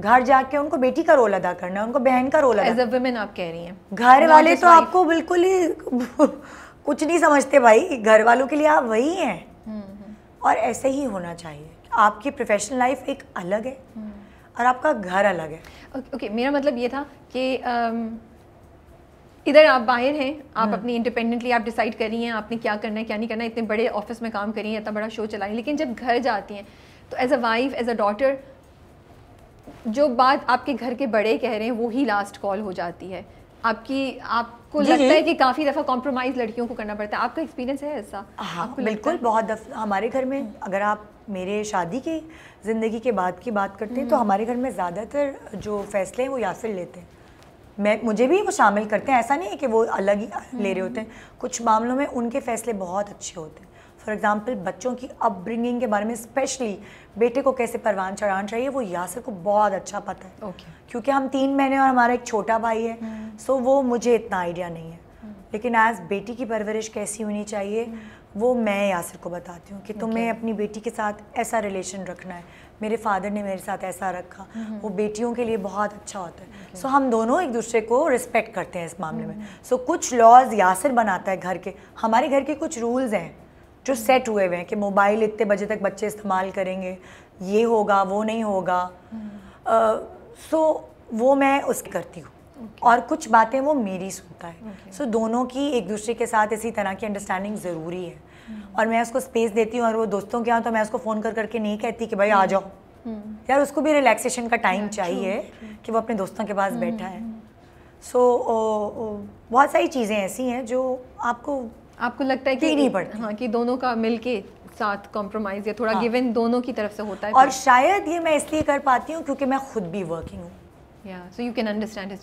घर जाके उनको बेटी का रोल अदा करना है उनको बहन का रोल एज अ वुमेन आप कह रही हैं घर वाले तो आपको बिल्कुल ही कुछ नहीं समझते भाई घर वालों के लिए आप वही हैं हम्म। और ऐसे ही होना चाहिए आपकी प्रोफेशनल लाइफ एक अलग है हम्म। और आपका घर अलग है ओके okay, मेरा मतलब ये था कि um, इधर आप बाहर हैं आप हम्म। अपनी इंडिपेंडेंटली आप डिसाइड कर रही हैं आपने क्या करना है क्या नहीं करना है इतने बड़े ऑफिस में काम करी हैं इतना बड़ा शो चला लेकिन जब घर जाती हैं तो as a wife as a daughter जो बात आपके घर के बड़े कह रहे हैं वो ही लास्ट कॉल हो जाती है आपकी आप आपको लगता है कि काफ़ी दफ़ा कॉम्प्रोमाइज़ लड़कियों को करना पड़ता है आपका एक्सपीरियंस है ऐसा हाँ बिल्कुल बहुत दफ़ा हमारे घर में हम्म। अगर आप मेरे शादी की ज़िंदगी के बाद की बात करते हैं तो हम्म। हमारे घर में ज़्यादातर जो फैसले हैं वो यासिर लेते हैं मैं मुझे भी वो शामिल करते हैं ऐसा नहीं है कि वो अलग ही ले रहे हम्म। होते हैं कुछ मामलों में उनके फैसले बहुत अच्छे होते हैं फॉर एग्ज़ाम्पल बच्चों की अपब्रिंगिंग के बारे में स्पेशली बेटे को कैसे परवान चढ़ाना चाहिए वो यासर को बहुत अच्छा पता है okay. क्योंकि हम तीन महीने और हमारा एक छोटा भाई है सो hmm. so, वो मुझे इतना आइडिया नहीं है hmm. लेकिन एज बेटी की परवरिश कैसी होनी चाहिए hmm. वो मैं यासर को बताती हूँ कि तुम्हें अपनी बेटी के साथ ऐसा रिलेशन रखना है मेरे फादर ने मेरे साथ ऐसा रखा hmm. वो बेटियों के लिए बहुत अच्छा होता है सो okay. so, हम दोनों एक दूसरे को रिस्पेक्ट करते हैं इस मामले में सो hmm. so, कुछ लॉज यासर बनाता है घर के हमारे घर के कुछ रूल्स हैं जो सेट हुए हुए हैं कि मोबाइल इतने बजे तक बच्चे इस्तेमाल करेंगे ये होगा वो नहीं होगा सो हम्म। uh, so, वो मैं उसकी करती हूँ okay. और कुछ बातें वो मेरी सुनता है सो okay. so, दोनों की एक दूसरे के साथ इसी तरह की अंडरस्टैंडिंग ज़रूरी है हम्म। और मैं उसको स्पेस देती हूँ और वो दोस्तों के यहाँ तो मैं उसको फ़ोन कर करके नहीं कहती कि भाई आ जाओ हम्म। यार उसको भी रिलैक्सेशन का टाइम चाहिए कि वो अपने दोस्तों के पास बैठा है सो so, बहुत सारी चीज़ें ऐसी हैं जो आपको आपको लगता है कि नहीं पड़ता हाँ कि दोनों का मिलके साथ कॉम्प्रोमाइज या थोड़ा गिवन हाँ। दोनों की तरफ से होता है और तो- शायद ये मैं इसलिए कर पाती हूँ क्योंकि मैं खुद भी वर्किंग हूँ यू कैन अंडरस्टैंड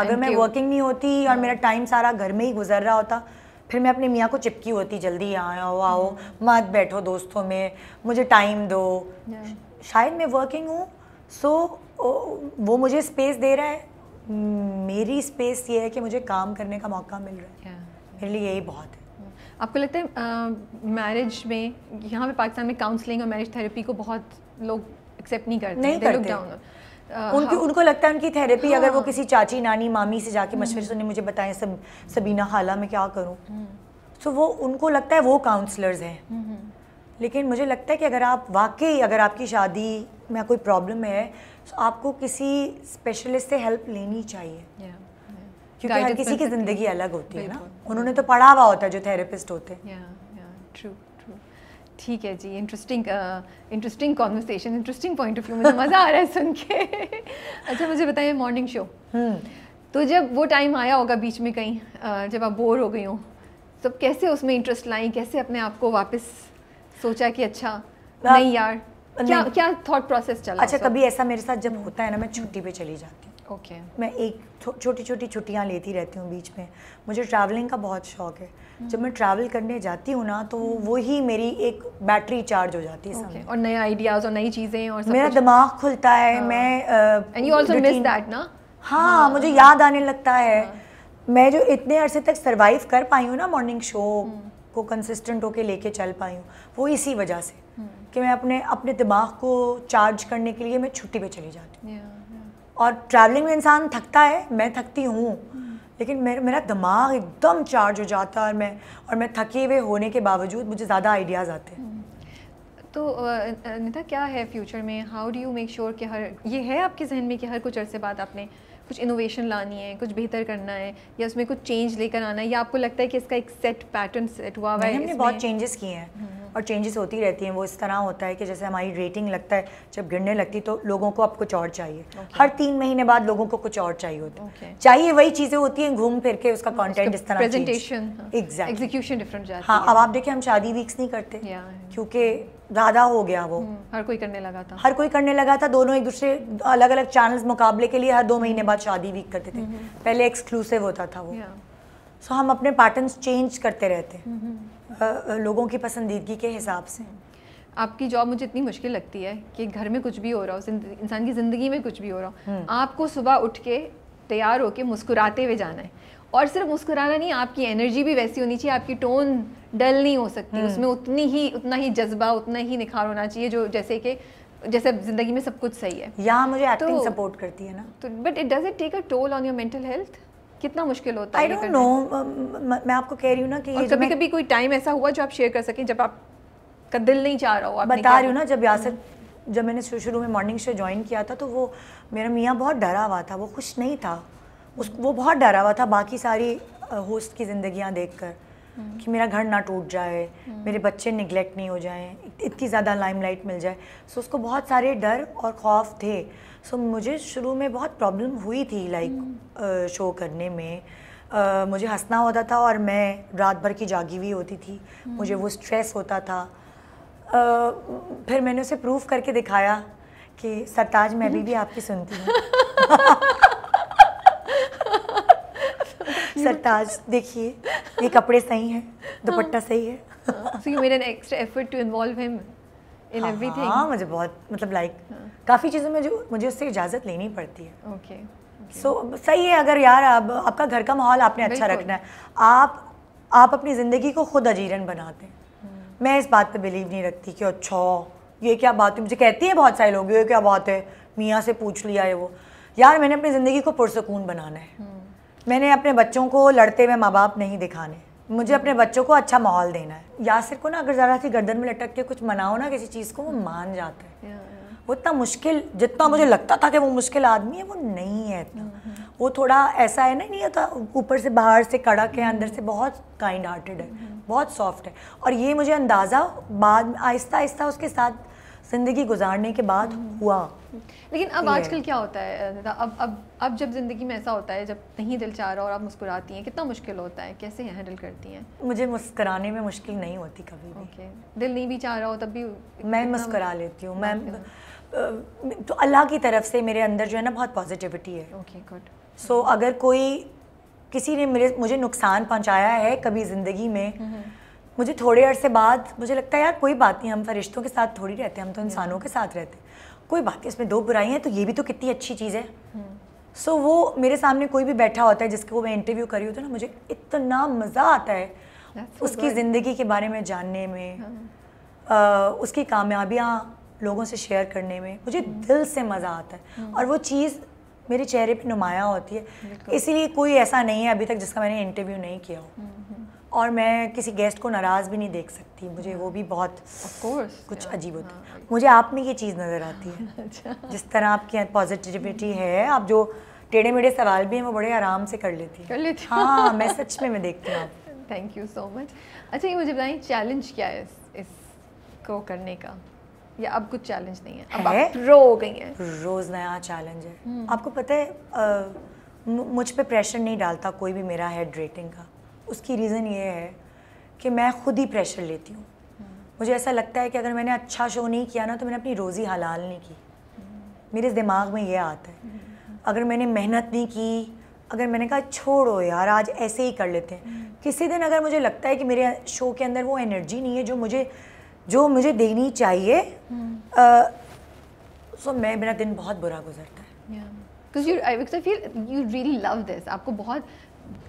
अगर मैं वर्किंग नहीं होती और मेरा टाइम सारा घर में ही गुजर रहा होता फिर मैं अपने मियाँ को चिपकी होती जल्दी आओ आओ hmm. मत बैठो दोस्तों में मुझे टाइम दो शायद मैं वर्किंग हूँ सो वो मुझे स्पेस दे रहा है मेरी स्पेस ये है कि मुझे काम करने का मौका मिल रहा है मेरे लिए यही बहुत है आपको लगता है मैरिज में यहाँ पे पाकिस्तान में काउंसलिंग और मैरिज थेरेपी को बहुत लोग एक्सेप्ट नहीं करते नहीं करते डाउन Uh, उनकी हाँ। उनको लगता है उनकी थेरेपी हाँ। अगर वो हाँ। किसी चाची नानी मामी से जाके हम्म। मशवरे से मुझे बताएं सब सबीना हाला मैं क्या करूं सो हम्म। तो so, वो उनको लगता है वो काउंसलर्स हैं हम्म। लेकिन मुझे लगता है कि अगर आप वाकई अगर आपकी शादी में कोई प्रॉब्लम है तो आपको किसी स्पेशलिस्ट से हेल्प लेनी चाहिए yeah. क्योंकि हर किसी की ज़िंदगी अलग होती है ना उन्होंने तो पढ़ा हुआ होता है जो थेरेपिस्ट होते हैं ठीक है जी interesting interesting conversation interesting point of view मुझे मज़ा आ रहा है सुन के अच्छा मुझे बताइए मॉर्निंग हम्म। शो तो जब वो टाइम आया होगा बीच में कहीं uh, जब आप बोर हो गई हो तब तो कैसे उसमें इंटरेस्ट लाई कैसे अपने आप को वापस सोचा कि अच्छा नहीं यार क्या क्या थॉट प्रोसेस चला अच्छा कभी ऐसा मेरे साथ जब होता है ना मैं छुट्टी पे चली जाती हूँ ओके okay. मैं एक छोटी छोटी छुट्टियाँ लेती रहती हूँ बीच में मुझे ट्रैवलिंग का बहुत शौक है हम्म। जब मैं ट्रैवल करने जाती हूँ ना तो हम्म। वो ही मेरी एक बैटरी चार्ज हो जाती है okay. और नए आइडियाज़ और नई चीज़ें और सब मेरा दिमाग खुलता है हाँ. मैं यू आल्सो मिस दैट ना हाँ, हाँ मुझे याद आने लगता है हाँ. मैं जो इतने अरसे तक सर्वाइव कर पाई हूँ ना मॉर्निंग हम्म। शो को कंसिस्टेंट होके लेके चल पाई हूँ वो इसी वजह से कि मैं अपने अपने दिमाग को चार्ज करने के लिए मैं छुट्टी पे चली जाती हूँ और ट्रैवलिंग में इंसान थकता है मैं थकती हूँ लेकिन मेर, मेरा दिमाग एकदम चार्ज हो जाता है और मैं और मैं थके हुए होने के बावजूद मुझे ज़्यादा आइडियाज़ आते हैं तो निता क्या है फ्यूचर में how do you make sure कि हर ये है आपके जहन में कि हर कुछ अरसे बाद आपने कुछ इनोवेशन लानी है कुछ बेहतर करना है या उसमें कुछ चेंज लेकर आना है या आपको लगता है कि इसका एक सेट पैटर्न सेट हुआ हुआ है हमने बहुत चेंजेस किए हैं हम्म। और चेंजेस होती रहती हैं वो इस तरह होता है कि जैसे हमारी रेटिंग लगता है जब गिरने लगती तो लोगों को अब कुछ और चाहिए okay. हर तीन महीने बाद लोगों को कुछ और चाहिए होता है okay. चाहिए वही चीज़ें होती हैं घूम फिर के उसका कॉन्टेंट इस तरह प्रेजेंटेशन एग्जीक्यूशन डिफरेंट हाँ, हाँ अब आप देखें हम शादी वीक्स नहीं करते क्योंकि ज़्यादा हो गया वो हम्म, हर कोई करने लगा था हर कोई करने लगा था दोनों एक दूसरे अलग अलग चैनल्स मुकाबले के लिए हर दो महीने बाद शादी वीक करते थे हम्म, हम्म। पहले एक्सक्लूसिव होता था वो सो so, हम अपने पैटर्न्स चेंज करते रहते हैं लोगों की पसंदीदगी के हिसाब से आपकी जॉब मुझे इतनी मुश्किल लगती है कि घर में कुछ भी हो रहा हो इंसान की ज़िंदगी में कुछ भी हो रहा हो हम्म। आपको सुबह उठ के तैयार होके मुस्कुराते हुए जाना है और सिर्फ मुस्कुराना नहीं आपकी एनर्जी भी वैसी होनी चाहिए आपकी टोन डल नहीं हो सकती हम्म। उसमें उतनी ही उतना ही जज्बा उतना ही निखार होना चाहिए जो जैसे कि जैसे जिंदगी में सब कुछ सही है यहाँ मुझे एक्टिंग तो, सपोर्ट करती है ना तो but it does it take a toll on your mental health कितना मुश्किल होता है आई नो मैं आपको कह रही हूँ ना कि और कभी कभी कोई टाइम ऐसा हुआ जो आप शेयर कर सकें जब आप का दिल नहीं चाह रहा हो बता रही हूँ ना जब यासर हम्म। जब मैंने शुरू शुरू में मॉर्निंग शो ज्वाइन किया था तो वो मेरा मियाँ बहुत डरा हुआ था वो खुश नहीं था उस वो बहुत डरा हुआ था बाकी सारी होस्ट की जिंदगियाँ देख कर हम्म। कि मेरा घर ना टूट जाए हम्म। मेरे बच्चे निगलेक्ट नहीं हो जाए इतनी ज़्यादा लाइमलाइट मिल जाए सो उसको बहुत सारे डर और खौफ थे सो so, मुझे शुरू में बहुत प्रॉब्लम हुई थी like like, show hmm. uh, करने में uh, मुझे हंसना होता था और मैं रात भर की जागी हुई होती थी hmm. मुझे वो स्ट्रेस होता था uh, फिर मैंने उसे प्रूव करके दिखाया कि सरताज मैं अभी भी आपकी सुनती हूँ सरताज देखिए ये कपड़े सही हैं दुपट्टा हाँ। सही है हाँ। so you made an extra effort to involve him in everything हाँ, हाँ मुझे बहुत मतलब लाइक like, हाँ। काफ़ी चीज़ों में जो मुझे उससे इजाज़त लेनी पड़ती है ओके सो सही है अगर यार आप, आपका घर का माहौल आपने अच्छा रखना है आप आप अपनी ज़िंदगी को खुद अजीरन बनाते हैं हम्म। मैं इस बात पे बिलीव नहीं रखती कि अच्छा ये क्या बात है मुझे कहती है बहुत सारे लोग ये क्या बात है मियाँ से पूछ लिया है वो यार मैंने अपनी ज़िंदगी को पुरसकून बनाना है हम्म। मैंने अपने बच्चों को लड़ते हुए माँ बाप नहीं दिखाने मुझे अपने बच्चों को अच्छा माहौल देना है यासिर को ना अगर ज़रा सी गर्दन में लटक के कुछ मनाओ ना किसी चीज़ को वो हम्म। मान जाता है वो इतना मुश्किल जितना मुझे लगता था कि वो मुश्किल आदमी है वो नहीं है इतना हम्म, हम्म। वो थोड़ा ऐसा है ना नहीं होता ऊपर से बाहर से कड़क है अंदर से बहुत काइंड हार्टेड है बहुत सॉफ्ट है और ये मुझे अंदाज़ा बाद आहिस्ता आहिस्ता उसके साथ ज़िंदगी गुजारने के बाद हम्म। हुआ लेकिन अब आजकल क्या होता है अब अब अब जब ज़िंदगी में ऐसा होता है जब नहीं दिल चाह रहा और आप मुस्कुराती हैं कितना मुश्किल होता है कैसे हैंडल करती हैं मुझे मुस्कुराने में मुश्किल नहीं होती कभी भी okay. दिल नहीं भी चाह रहा हो तब भी मैं मुस्कुरा लेती हूँ मैं तो अल्लाह की तरफ से मेरे अंदर जो है ना बहुत पॉजिटिविटी है ओके गुड सो अगर कोई किसी ने मेरे मुझे नुकसान पहुँचाया है कभी ज़िंदगी में हम्म। मुझे थोड़े अरसे बाद मुझे लगता है यार कोई बात नहीं हम फरिश्तों के साथ थोड़ी रहते हैं हम तो इंसानों के साथ रहते हैं कोई बात नहीं इसमें दो बुराई हैं तो ये भी तो कितनी अच्छी चीज़ है सो hmm. वो मेरे सामने कोई भी बैठा होता है जिसको मैं इंटरव्यू कर रही हूँ तो ना मुझे इतना मज़ा आता है उसकी ज़िंदगी के बारे में जानने में आ, hmm. उसकी कामयाबियाँ लोगों से शेयर करने में मुझे hmm. दिल से मज़ा आता है और वो चीज़ मेरे चेहरे पे नुमाया होती है इसीलिए कोई ऐसा नहीं है अभी तक जिसका मैंने इंटरव्यू नहीं किया हो और मैं किसी गेस्ट को नाराज़ भी नहीं देख सकती मुझे वो भी बहुत course, कुछ yeah, अजीब होता हाँ, है yeah. मुझे आप में ये चीज़ नज़र आती है अच्छा। जिस तरह आपकी पॉजिटिविटी है आप जो टेढ़े मेढ़े सवाल भी हैं वो बड़े आराम से कर लेती कर लेती हाँ मैं सच में मैं देखती हूँ थैंक यू सो मच अच्छा ये मुझे बताएं चैलेंज क्या है इस इसको करने का या अब कुछ चैलेंज नहीं है अब है? आप प्रो हो गई हैं रोज़ नया चैलेंज है हम्म। आपको पता है मुझ पे प्रेशर नहीं डालता कोई भी मेरा हेड रेटिंग का उसकी रीज़न ये है कि मैं खुद ही प्रेशर लेती हूँ मुझे ऐसा लगता है कि अगर मैंने अच्छा शो नहीं किया ना तो मैंने अपनी रोज़ी हलाल नहीं की मेरे दिमाग में ये आता है अगर मैंने मेहनत नहीं की अगर मैंने कहा छोड़ो यार आज ऐसे ही कर लेते हैं किसी दिन अगर मुझे लगता है कि मेरे शो के अंदर वो एनर्जी नहीं है जो मुझे जो मुझे देनी चाहिए सो तो मैं मेरा दिन बहुत बुरा गुजरता है आपको बहुत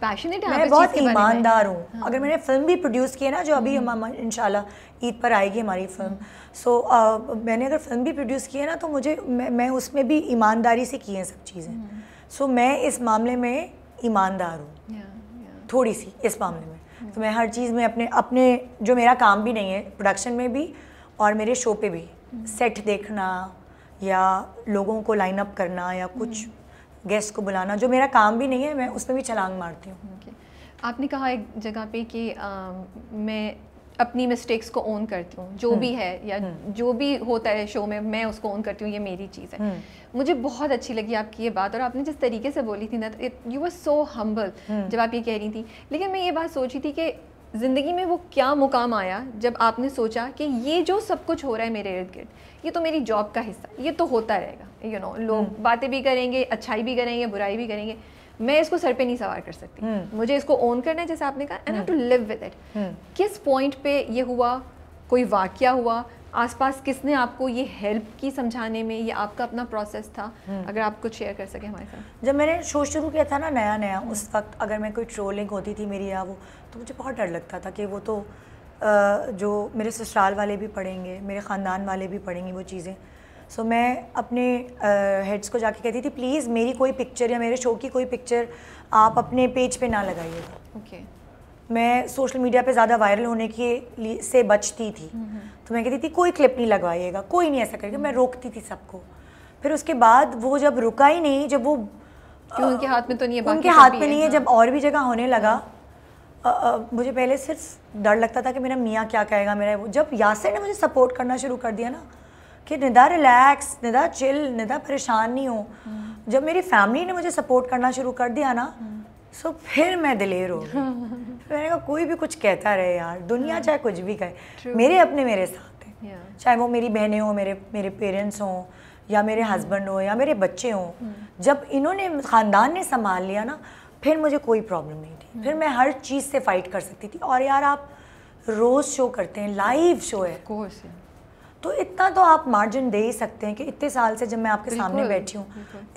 पैशनेट मैं बहुत ईमानदार हूँ हाँ। अगर मैंने फिल्म भी प्रोड्यूस की है ना जो अभी इन इनशाला ईद पर आएगी हमारी फिल्म सो हाँ। so, uh, मैंने अगर फिल्म भी प्रोड्यूस की है ना तो मुझे मैं, मैं उसमें भी ईमानदारी से की हैं सब चीज़ें सो हाँ। so, मैं इस मामले में ईमानदार हूँ थोड़ी सी इस मामले में हाँ। तो मैं हर चीज़ में अपने अपने जो मेरा काम भी नहीं है प्रोडक्शन में भी और मेरे शो पे भी सेट देखना या लोगों को लाइन अप करना या कुछ गेस्ट को बुलाना जो मेरा काम भी नहीं है मैं उसमें भी छलांग मारती हूँ okay. आपने कहा एक जगह पे कि आ, मैं अपनी मिस्टेक्स को ओन करती हूँ जो हम्म। भी है या हम्म। जो भी होता है शो में मैं उसको ओन करती हूँ ये मेरी चीज़ है हम्म। मुझे बहुत अच्छी लगी आपकी ये बात और आपने जिस तरीके से बोली थी ना यू वर सो हम्बल जब आप ये कह रही थी लेकिन मैं ये बात सोची थी कि ज़िंदगी में वो क्या मुकाम आया जब आपने सोचा कि ये जो सब कुछ हो रहा है मेरे इर्द गिर्द ये तो मेरी जॉब का हिस्सा ये तो होता रहेगा यू नो लोग हम्म। बातें भी करेंगे अच्छाई भी करेंगे बुराई भी करेंगे मैं इसको सर पे नहीं सवार कर सकती हम्म। मुझे इसको ओन करना है जैसे आपने कहा and to live with it किस पॉइंट पे ये हुआ कोई वाक्य हुआ आसपास किसने आपको ये हेल्प की समझाने में ये आपका अपना प्रोसेस था हम्म। अगर आप कुछ शेयर कर सके हमारे साथ जब मैंने शो शुरू किया था ना नया नया उस वक्त अगर मैं कोई ट्रोलिंग होती थी मेरी या वो तो मुझे बहुत डर लगता था कि वो तो जो मेरे ससुराल वाले भी पढ़ेंगे मेरे ख़ानदान वाले भी पढ़ेंगे वो चीज़ें सो so, मैं अपने हेड्स को जाके कहती थी प्लीज़ मेरी कोई पिक्चर या मेरे शो की कोई पिक्चर आप अपने पेज पे ना लगाइएगा ओके okay. मैं सोशल मीडिया पे ज़्यादा वायरल होने के लिए से बचती थी हम्म, हम्म। तो मैं कहती थी कोई क्लिप नहीं लगवाइएगा कोई नहीं ऐसा करेगा मैं रोकती थी सबको फिर उसके बाद वो जब रुका ही नहीं जब वो आ, उनके हाथ में तो नहीं है उनके हाथ में नहीं है जब हाँ। और भी जगह होने लगा हाँ। मुझे पहले सिर्फ डर लगता था कि मेरा मियाँ क्या कहेगा मेरा वो जब यासिर ने मुझे सपोर्ट करना शुरू कर दिया ना कि निदा रिलैक्स निदा चिल निदा परेशान नहीं हो हम्म। जब मेरी फैमिली ने मुझे सपोर्ट करना शुरू कर दिया ना सो so, फिर मैं दिलेर हो मैंने कहा कोई भी कुछ कहता रहे यार दुनिया हाँ। चाहे कुछ भी कहे मेरे अपने मेरे साथ हैं yeah. चाहे वो मेरी बहनें हों मेरे मेरे पेरेंट्स हों या मेरे हस्बैंड mm-hmm. हों या मेरे बच्चे हों mm. जब इन्होंने ख़ानदान ने संभाल लिया ना फिर मुझे कोई प्रॉब्लम नहीं थी फिर mm. मैं हर चीज़ से फाइट कर सकती थी और यार आप रोज़ शो करते हैं लाइव शो है तो इतना तो आप मार्जिन दे ही सकते हैं कि इतने साल से जब मैं आपके सामने बैठी हूँ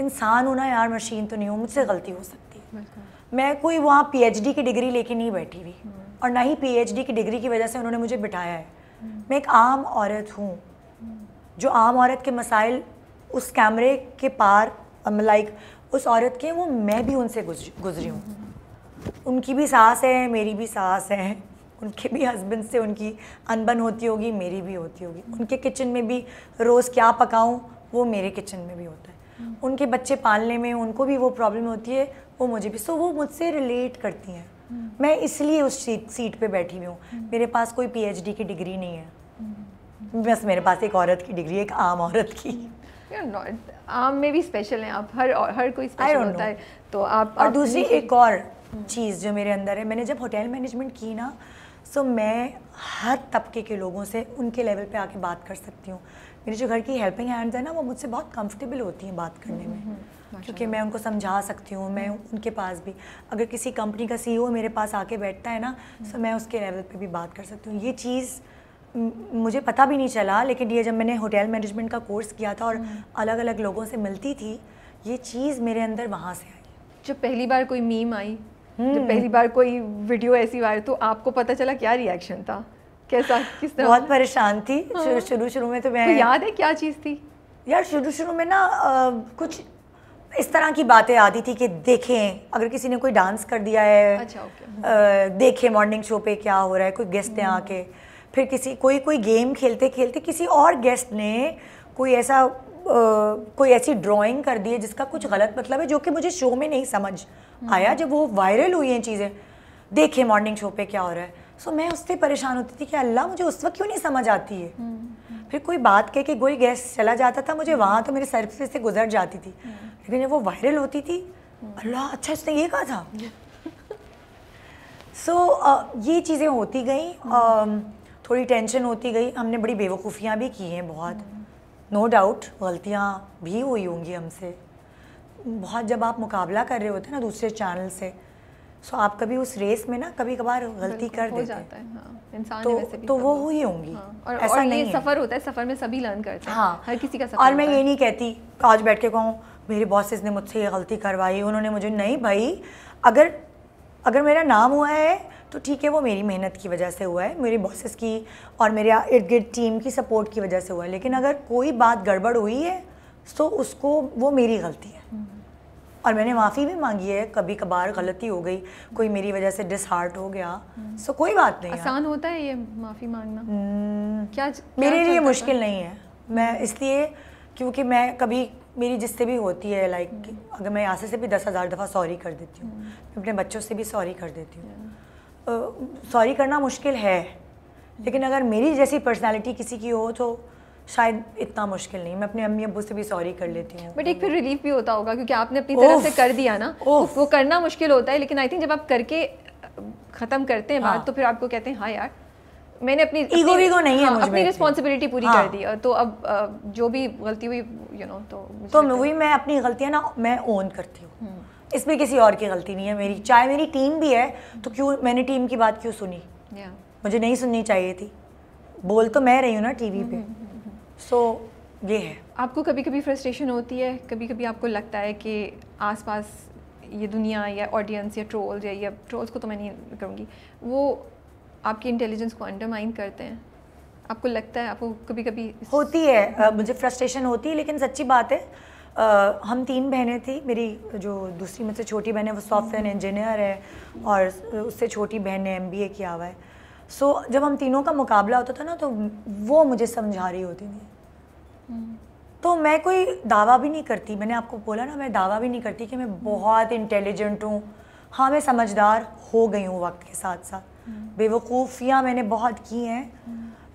इंसान हूँ ना यार मशीन तो नहीं हूँ मुझसे गलती हो सकती है मैं कोई वहाँ पीएचडी की डिग्री लेके नहीं बैठी हुई और ना ही पीएचडी की डिग्री की वजह से उन्होंने मुझे बिठाया है मैं एक आम औरत हूँ जो आम औरत के मसाइल उस कैमरे के पार लाइक उस औरत के वो मैं भी उनसे गुजरी हूँ उनकी भी सास है मेरी भी सास है उनके भी हस्बैंड से उनकी अनबन होती होगी मेरी भी होती होगी उनके किचन में भी रोज़ क्या पकाऊँ वो मेरे किचन में भी होता है उनके बच्चे पालने में उनको भी वो प्रॉब्लम होती है वो मुझे भी सो वो मुझसे रिलेट करती हैं मैं इसलिए उस सीट पे बैठी हुई हूँ मेरे पास कोई पीएचडी की डिग्री नहीं है बस मेरे पास एक औरत की डिग्री एक आम औरत की आम में भी स्पेशल हैं आप हर हर कोई स्पेशल होता है तो आप और दूसरी एक और चीज़ जो मेरे अंदर है मैंने जब होटल मैनेजमेंट की ना सो मैं हर तबके के लोगों से उनके लेवल पे आके बात कर सकती हूँ मेरी जो घर की हेल्पिंग हैंड्स हैं ना वो मुझसे बहुत कंफर्टेबल होती हैं बात करने में हम्म, हम्म। हाँ, क्योंकि मैं उनको समझा सकती हूँ मैं हम्म। उनके पास भी अगर किसी कंपनी का सीईओ e मेरे पास आके बैठता है ना हम्म। तो मैं उसके लेवल पे भी बात कर सकती हूँ ये चीज़ मुझे पता भी नहीं चला लेकिन ये जब मैंने होटल मैनेजमेंट का कोर्स किया था और हम्म। अलग अलग लोगों से मिलती थी ये चीज़ मेरे अंदर वहाँ से आई जब पहली बार कोई मीम आई जब पहली बार कोई वीडियो ऐसी आई तो आपको पता चला क्या रिएक्शन था कैसा किस तरह बहुत परेशान थी हाँ। शुरू शुरू में तो, तो मैं याद है क्या चीज़ थी यार शुरू शुरू में ना आ, कुछ इस तरह की बातें आती थी कि देखें अगर किसी ने कोई डांस कर दिया है अच्छा, आ, हम्म। देखें मॉर्निंग शो पे क्या हो रहा है कोई गेस्ट ने आके फिर किसी कोई कोई गेम खेलते खेलते किसी और गेस्ट ने कोई ऐसा आ, कोई ऐसी ड्राइंग कर दी है जिसका कुछ हम्म। गलत मतलब है जो कि मुझे शो में नहीं समझ हम्म। आया जब वो वायरल हुई हैं चीज़ें देखें मॉर्निंग शो पे क्या हो रहा है सो मैं उससे परेशान होती थी कि अल्लाह मुझे उस वक्त क्यों नहीं समझ आती है हम्म, हम्म। फिर कोई बात कह के कोई गैस चला जाता था मुझे वहाँ तो मेरे सर से गुजर जाती थी हम्म। लेकिन जब वो वायरल होती थी अल्लाह अच्छा इसने ये कहा था सो so, uh, ये चीज़ें होती गई uh, थोड़ी टेंशन होती गई हमने बड़ी बेवकूफ़ियाँ भी की हैं बहुत नो डाउट गलतियाँ भी हुई होंगी हमसे बहुत जब आप मुकाबला कर रहे होते हैं ना दूसरे चैनल से सो आप कभी उस रेस में ना कभी कभार गलती कर देते जाता है हाँ, इंसान तो, तो वो हुई होंगी हाँ। और, ऐसा और नहीं ये सफर होता है सफर में सभी लर्न करते हैं हाँ। हर किसी का सफर और मैं ये नहीं कहती आज बैठ के कहूँ मेरे बॉसेस ने मुझसे ये गलती करवाई उन्होंने मुझे नहीं भाई अगर अगर मेरा नाम हुआ है तो ठीक है वो मेरी मेहनत की वजह से हुआ है मेरे बॉसेस की और मेरे इर्द गिर्द टीम की सपोर्ट की वजह से हुआ है लेकिन अगर कोई बात गड़बड़ हुई है तो उसको वो मेरी गलती है और मैंने माफ़ी भी मांगी है कभी कभार गलती हो गई कोई मेरी वजह से डिसहार्ट हो गया सो कोई बात नहीं आसान होता है ये माफ़ी मांगना हम्म, क्या मेरे लिए मुश्किल नहीं है मैं इसलिए क्योंकि मैं कभी मेरी जिससे भी होती है लाइक हम्म। अगर मैं यहाँ से भी दस हज़ार दफ़ा सॉरी कर देती हूँ हम्म। मैं अपने बच्चों से भी सॉरी कर देती हूँ सॉरी करना मुश्किल है लेकिन अगर मेरी जैसी पर्सनालिटी किसी की हो तो शायद इतना मुश्किल नहीं मैं अपने अम्मी अबू से भी सॉरी कर लेती हूँ बट एक फिर रिलीफ भी होता होगा क्योंकि आपने अपनी तरफ से कर दिया ना तो वो करना मुश्किल होता है लेकिन आई थिंक जब आप करके ख़त्म करते हैं बात हाँ। तो फिर आपको कहते हैं हाँ यार मैंने अपनी ईगो तो वीगो नहीं हाँ, है मुझे अपनी रिस्पॉन्सिबिलिटी पूरी हाँ, कर दी तो अब जो भी गलती हुई यू नो तो तो वही मैं अपनी गलतियाँ ना मैं ओन करती हूँ हम्म। इसमें किसी और की गलती नहीं है मेरी चाहे मेरी टीम भी है तो क्यों मैंने टीम की बात क्यों सुनी मुझे नहीं सुननी चाहिए थी बोल तो मैं रही हूँ ना टीवी पे हम्म, हम्म, सो so, ये है आपको कभी कभी फ्रस्ट्रेशन होती है कभी कभी आपको लगता है कि आसपास ये दुनिया या ऑडियंस या ट्रोल्स या या ट्रोल्स को तो मैं नहीं करूँगी वो आपकी इंटेलिजेंस को अंडरमाइन करते हैं आपको लगता है आपको कभी कभी होती है आ, मुझे फ्रस्ट्रेशन होती है लेकिन सच्ची बात है आ, हम तीन बहनें थी मेरी जो दूसरी मुझसे छोटी बहन है वो सॉफ्टवेयर हम्म। इंजीनियर है और उससे छोटी बहन ने एम किया हुआ है सो जब हम तीनों का मुकाबला होता था ना तो वो मुझे समझा रही होती थी तो मैं कोई दावा भी नहीं करती मैंने आपको बोला ना मैं दावा भी नहीं करती कि मैं बहुत इंटेलिजेंट हूँ हाँ मैं समझदार हो गई हूँ वक्त के साथ साथ बेवकूफ़ियाँ मैंने बहुत की हैं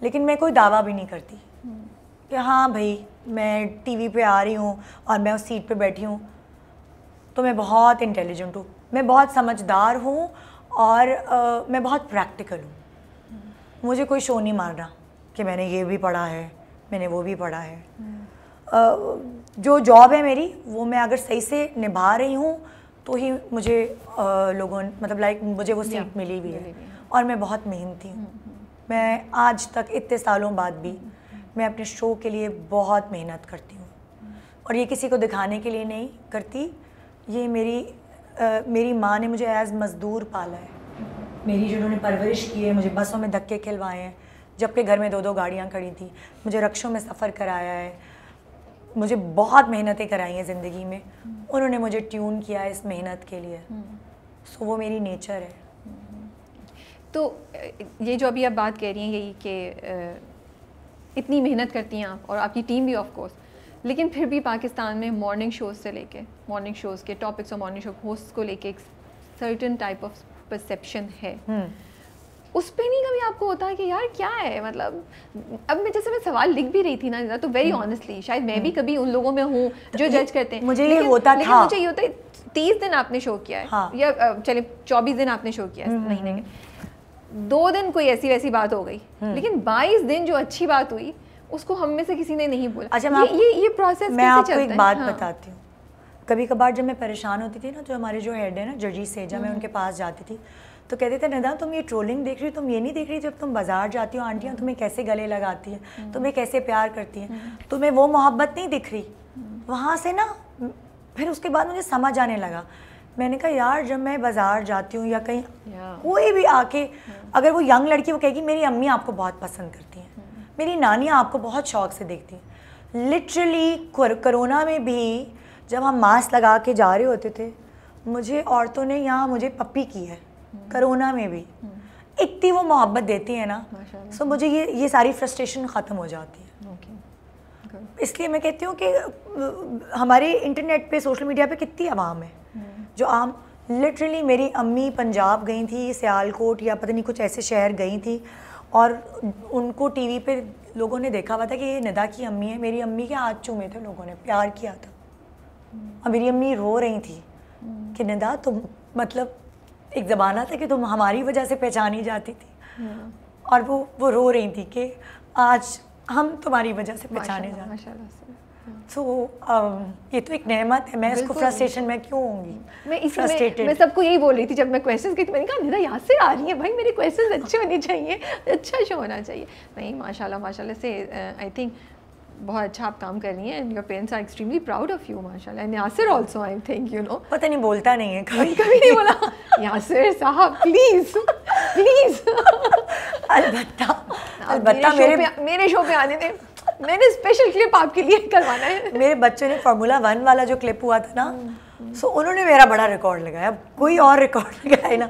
लेकिन मैं कोई दावा भी नहीं करती कि हाँ भाई मैं टीवी पे आ रही हूँ और मैं उस सीट पे बैठी हूँ तो मैं बहुत इंटेलिजेंट हूँ मैं बहुत समझदार हूँ और आ, मैं बहुत प्रैक्टिकल हूँ मुझे कोई शो नहीं मारना कि मैंने ये भी पढ़ा है मैंने वो भी पढ़ा है हम्म। जो जॉब है मेरी वो मैं अगर सही से निभा रही हूँ तो ही मुझे लोगों मतलब लाइक मुझे वो सीट मिली भी है और मैं बहुत मेहनती हूँ हम्म, हम्म। मैं आज तक इतने सालों बाद भी मैं अपने शो के लिए बहुत मेहनत करती हूँ और ये किसी को दिखाने के लिए नहीं करती ये मेरी आ, मेरी माँ ने मुझे एज मज़दूर पाला है मेरी जिन्होंने परवरिश की है मुझे बसों में धक्के खिलवाए हैं जबकि घर में दो दो गाड़ियाँ खड़ी थी मुझे रक्षों में सफ़र कराया है मुझे बहुत मेहनतें कराई हैं ज़िंदगी में उन्होंने मुझे ट्यून किया है इस मेहनत के लिए हम्म। सो वो मेरी नेचर है तो ये जो अभी आप बात कह रही हैं यही कि इतनी मेहनत करती हैं आप और आपकी टीम भी ऑफ कोर्स लेकिन फिर भी पाकिस्तान में मॉर्निंग शोज़ से लेके मॉर्निंग शोज़ के टॉपिक्स और मॉर्निंग शो होस्ट को लेके एक सर्टन टाइप ऑफ परसेप्शन है हम्म। उस पर नहीं कभी आपको होता है कि यार क्या है मतलब अब मैं जैसे मैं सवाल लिख भी रही थी ना तो वेरी ऑनेस्टली हम्म। शायद मैं भी हम्म। कभी उन लोगों में हूँ जो जज करते हैं मुझे ये होता लेकिन था मुझे ये होता है तीस दिन आपने शो किया है हाँ। या चले चौबीस दिन आपने शो किया है महीने के दो दिन कोई ऐसी वैसी बात हो गई लेकिन बाईस दिन जो अच्छी बात हुई उसको हम में से किसी ने नहीं बोला अच्छा ये ये प्रोसेस मैं आपको एक बात हाँ। बताती हूँ कभी कभार जब मैं परेशान होती थी ना तो हमारे जो हेड है ना से सेजा मैं हम्म। उनके पास जाती थी तो कहते थे नदा तुम ये ट्रोलिंग देख रही हो तुम ये नहीं देख रही जब तुम बाजार जाती हो आंटियाँ तुम्हें कैसे गले लगाती हैं हम्म। तुम्हें कैसे प्यार करती हैं हम्म। तुम्हें वो मोहब्बत नहीं दिख रही वहाँ से ना फिर उसके बाद मुझे समझ आने लगा मैंने कहा यार जब मैं बाजार जाती हूँ या कहीं कोई भी आके अगर वो यंग लड़की वो कहेगी मेरी अम्मी आपको बहुत पसंद करती हैं मेरी नानियाँ आपको बहुत शौक से देखती हैं लिटरली कोरोना में भी जब हम मास्क लगा के जा रहे होते थे मुझे औरतों ने यहाँ मुझे पप्पी की है हम्म। करोना में भी हम्म। इतनी वो मोहब्बत देती है ना सो मुझे ये ये सारी फ्रस्ट्रेशन ख़त्म हो जाती है इसलिए मैं कहती हूँ कि हमारे इंटरनेट पे सोशल मीडिया पे कितनी आवाम है हम्म। जो आम लिटरली मेरी अम्मी पंजाब गई थी सियालकोट या पता नहीं कुछ ऐसे शहर गई थी और उनको टीवी पे लोगों ने देखा हुआ था कि ये निदा की अम्मी है मेरी अम्मी के हाथ चूमे थे लोगों ने प्यार किया था और हम्म। मेरी अम्मी रो रही थी हम्म। कि निदा तुम मतलब एक ज़माना था कि तुम हमारी वजह से पहचानी जाती थी हम्म। और वो वो रो रही थी कि आज हम तुम्हारी वजह से पहचाने जाते तो so, um, ये तो एक नेमत है मैं इसको फ्रस्ट्रेशन में क्यों होंगी मैं इसी में, मैं सबको यही बोल रही थी जब मैं क्वेश्चंस की थी मैंने कहा निदा यहाँ से आ रही है भाई मेरे क्वेश्चंस अच्छे होने चाहिए अच्छा शो होना चाहिए नहीं माशाल्लाह माशाल्लाह से आई uh, थिंक बहुत अच्छा आप काम कर रही हैं and your parents are extremely proud of you माशाल्लाह and Yasir also I think you know पता नहीं बोलता नहीं है कभी कभी नहीं बोला यासिर साहब प्लीज प्लीज अलबत्ता अलबत्ता मेरे मेरे शो पे आने दे मैंने स्पेशल क्लिप आपके लिए करवाना है मेरे बच्चों ने फार्मूला वन वाला जो क्लिप हुआ था ना सो हम्म, हम्म। so, उन्होंने मेरा बड़ा रिकॉर्ड लगाया कोई और रिकॉर्ड लगाया ना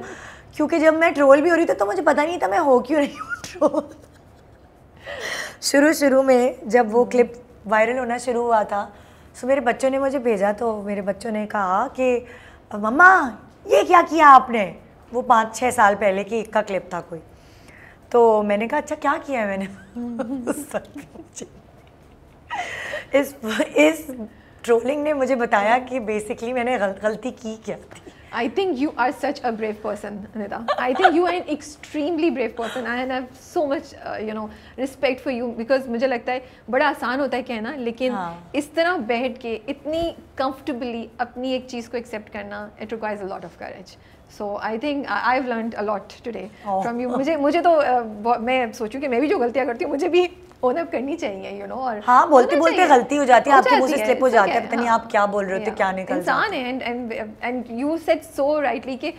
क्योंकि जब मैं ट्रोल भी हो रही थी तो मुझे पता नहीं था मैं हो क्यों नहीं हूँ ट्रोल शुरू शुरू में जब वो क्लिप वायरल होना शुरू हुआ था सो तो मेरे बच्चों ने मुझे भेजा तो मेरे बच्चों ने कहा कि मम्मा ये क्या किया आपने वो पाँच छः साल पहले की का क्लिप था कोई तो मैंने कहा अच्छा क्या किया है मैंने इस इस ट्रोलिंग ने मुझे बताया कि बेसिकली मैंने गल, गलती की क्या थी I think you are such a brave person, Anita. I think you are an extremely brave person and I have so much, uh, you know, respect for you because मुझे लगता है बड़ा आसान होता है कहना लेकिन इस तरह बैठ के इतनी comfortably अपनी एक चीज़ को accept करना it requires a lot of courage. So I think I have learn a lot today from you. मुझे मुझे तो uh, मैं सोचूं कि मैं भी जो गलतियाँ करती हूँ मुझे भी ओन अप करनी चाहिए यू you नो know, और हाँ बोलते बोलते गलती हो जाती है आपके मुंह से स्लिप हो जाता है पता नहीं हाँ। आप क्या बोल रहे हो तो क्या निकल इंसान है and and and you said so rightly कि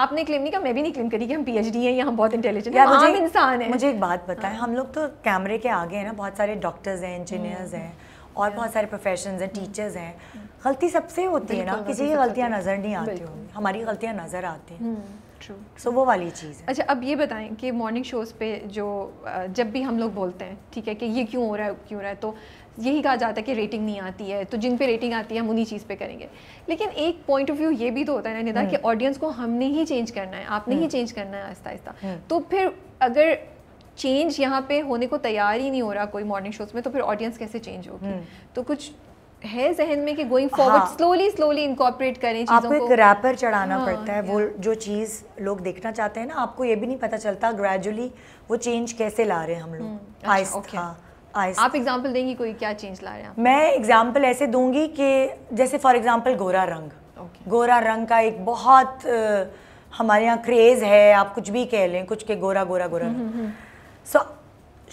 आपने क्लेम नहीं किया मैं भी नहीं क्लेम करी कि हम पीएचडी हैं या हम बहुत इंटेलिजेंट हैं हम इंसान हैं मुझे एक बात हाँ। बताएं हम लोग तो कैमरे के आगे हैं ना बहुत सारे डॉक्टर्स हैं इंजीनियर्स हम्म। हैं और बहुत सारे प्रोफेशन हैं टीचर्स हम्म। हैं गलती सबसे होती है ना किसी की गलतियाँ नज़र नहीं आती होंगी हमारी गलतियाँ नज़र आती हैं हम्म। True. so, वो वाली चीज़ है अच्छा अब ये बताएं कि मॉर्निंग शोज़ पे जो जब भी हम लोग बोलते हैं ठीक है कि ये क्यों हो रहा है क्यों हो रहा है तो यही कहा जाता है कि रेटिंग नहीं आती है तो जिन पे रेटिंग आती है हम उन्हीं चीज़ पे करेंगे लेकिन एक पॉइंट ऑफ व्यू ये भी तो होता है ना निदा कि ऑडियंस हम्म। को हमने ही चेंज करना है आपने ही चेंज हम्म। करना है आहिस्ता आहिस्ता हम्म। तो फिर अगर चेंज यहाँ पे होने को तैयार ही नहीं हो रहा कोई मॉर्निंग शोज़ में तो फिर ऑडियंस कैसे चेंज होगी तो कुछ है जहन में कि going forward slowly slowly incorporate करें चीजों आपको एक रैपर चढ़ाना हाँ, पड़ता है वो जो चीज़ लोग देखना चाहते हैं ना आपको ये भी नहीं पता चलता ग्रेजुअली वो चेंज कैसे ला रहे हैं हम लोग हम्म, अच्छा, okay. हाँ, आप एग्जांपल देंगी कोई क्या चेंज ला रहे हैं मैं एग्जांपल ऐसे दूंगी कि जैसे फॉर एग्जांपल गोरा रंग okay. गोरा रंग का एक बहुत हमारे यहाँ क्रेज़ है आप कुछ भी कह लें कुछ के गोरा गोरा गोरा सो हम्म,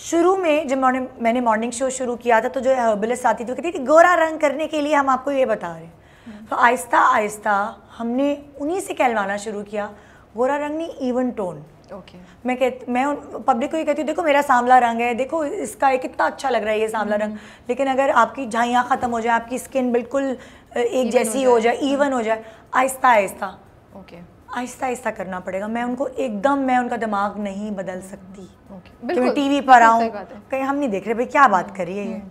शुरू में जब मॉर्निंग मैंने मॉर्निंग शो शुरू किया था तो जो हर्बलिस्ट आती थी वो कहती थी गोरा रंग करने के लिए हम आपको ये बता रहे हैं तो आहिस्ता आहिस्ता हमने उन्हीं से कहलवाना शुरू किया गोरा रंग नहीं इवन टोन ओके okay. मैं कह मैं पब्लिक को ये कहती हूँ देखो मेरा सांवला रंग है देखो इसका कितना अच्छा लग रहा है ये सांवला रंग हम्म। लेकिन अगर आपकी झाइयाँ ख़त्म हो जाए आपकी स्किन बिल्कुल एक जैसी हो जाए इवन हो हम्म। जाए आहिस्ता आहिस्ता ओके आहिस्ता आहिस्ता करना पड़ेगा मैं उनको एकदम मैं उनका दिमाग नहीं बदल सकती okay. कि मैं टीवी पर आऊँ कहीं हम नहीं देख रहे भाई क्या बात हम्म। करिए ये